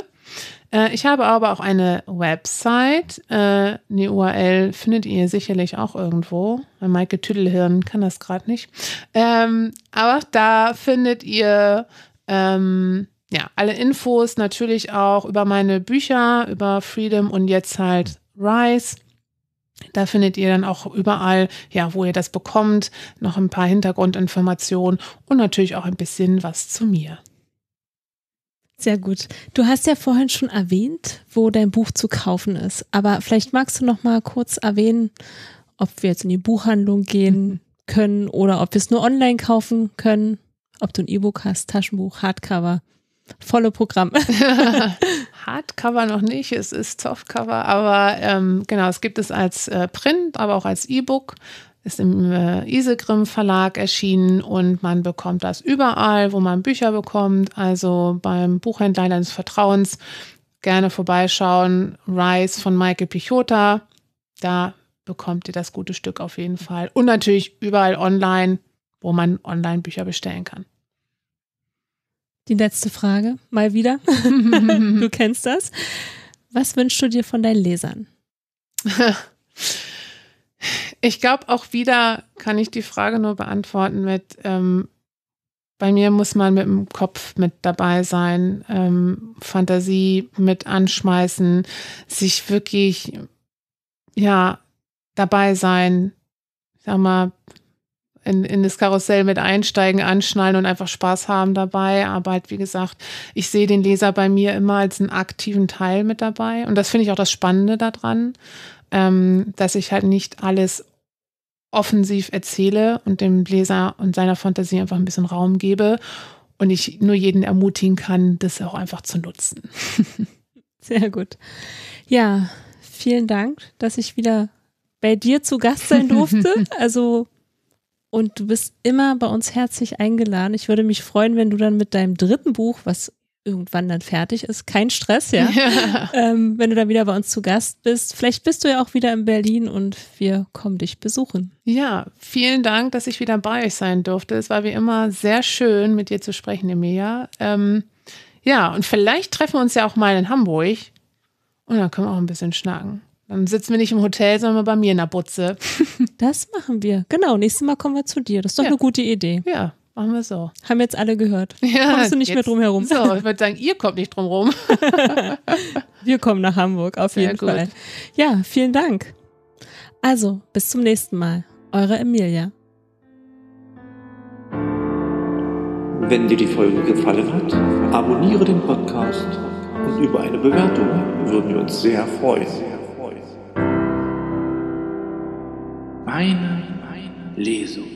Äh, ich habe aber auch eine Website. Äh, die URL findet ihr sicherlich auch irgendwo. Bei Maike Tüdelhirn kann das gerade nicht. Ähm, aber da findet ihr ähm, ja, alle Infos natürlich auch über meine Bücher, über Freedom und jetzt halt Rise. Da findet ihr dann auch überall, ja, wo ihr das bekommt, noch ein paar Hintergrundinformationen und natürlich auch ein bisschen was zu mir. Sehr gut. Du hast ja vorhin schon erwähnt, wo dein Buch zu kaufen ist, aber vielleicht magst du noch mal kurz erwähnen, ob wir jetzt in die Buchhandlung gehen mhm. können oder ob wir es nur online kaufen können ob du ein E-Book hast, Taschenbuch, Hardcover, volle Programm. Hardcover noch nicht, es ist Softcover, aber ähm, genau, es gibt es als äh, Print, aber auch als E-Book. Ist im äh, Isegrim Verlag erschienen und man bekommt das überall, wo man Bücher bekommt. Also beim Buchhändler deines Vertrauens gerne vorbeischauen. Rise von Michael Pichota. Da bekommt ihr das gute Stück auf jeden Fall. Und natürlich überall online wo man Online-Bücher bestellen kann. Die letzte Frage, mal wieder. du kennst das. Was wünschst du dir von deinen Lesern? Ich glaube, auch wieder kann ich die Frage nur beantworten mit, ähm, bei mir muss man mit dem Kopf mit dabei sein, ähm, Fantasie mit anschmeißen, sich wirklich, ja, dabei sein, sag mal, in, in das Karussell mit einsteigen, anschnallen und einfach Spaß haben dabei. Aber halt, wie gesagt, ich sehe den Leser bei mir immer als einen aktiven Teil mit dabei. Und das finde ich auch das Spannende daran, ähm, dass ich halt nicht alles offensiv erzähle und dem Leser und seiner Fantasie einfach ein bisschen Raum gebe und ich nur jeden ermutigen kann, das auch einfach zu nutzen. Sehr gut. Ja, vielen Dank, dass ich wieder bei dir zu Gast sein durfte. Also und du bist immer bei uns herzlich eingeladen. Ich würde mich freuen, wenn du dann mit deinem dritten Buch, was irgendwann dann fertig ist, kein Stress, ja, ja. Ähm, wenn du dann wieder bei uns zu Gast bist. Vielleicht bist du ja auch wieder in Berlin und wir kommen dich besuchen. Ja, vielen Dank, dass ich wieder bei euch sein durfte. Es war wie immer sehr schön, mit dir zu sprechen, Emilia. Ähm, ja, und vielleicht treffen wir uns ja auch mal in Hamburg und dann können wir auch ein bisschen schnacken. Dann sitzen wir nicht im Hotel, sondern bei mir in der Butze. das machen wir. Genau, nächstes Mal kommen wir zu dir. Das ist doch ja. eine gute Idee. Ja, machen wir so. Haben jetzt alle gehört. Ja, Kommst du nicht mehr drum herum. So, ich würde sagen, ihr kommt nicht drum herum. wir kommen nach Hamburg, auf Sehr jeden gut. Fall. Ja, vielen Dank. Also, bis zum nächsten Mal. Eure Emilia. Wenn dir die Folge gefallen hat, abonniere den Podcast und über eine Bewertung würden wir uns sehr freuen. meine Lesung.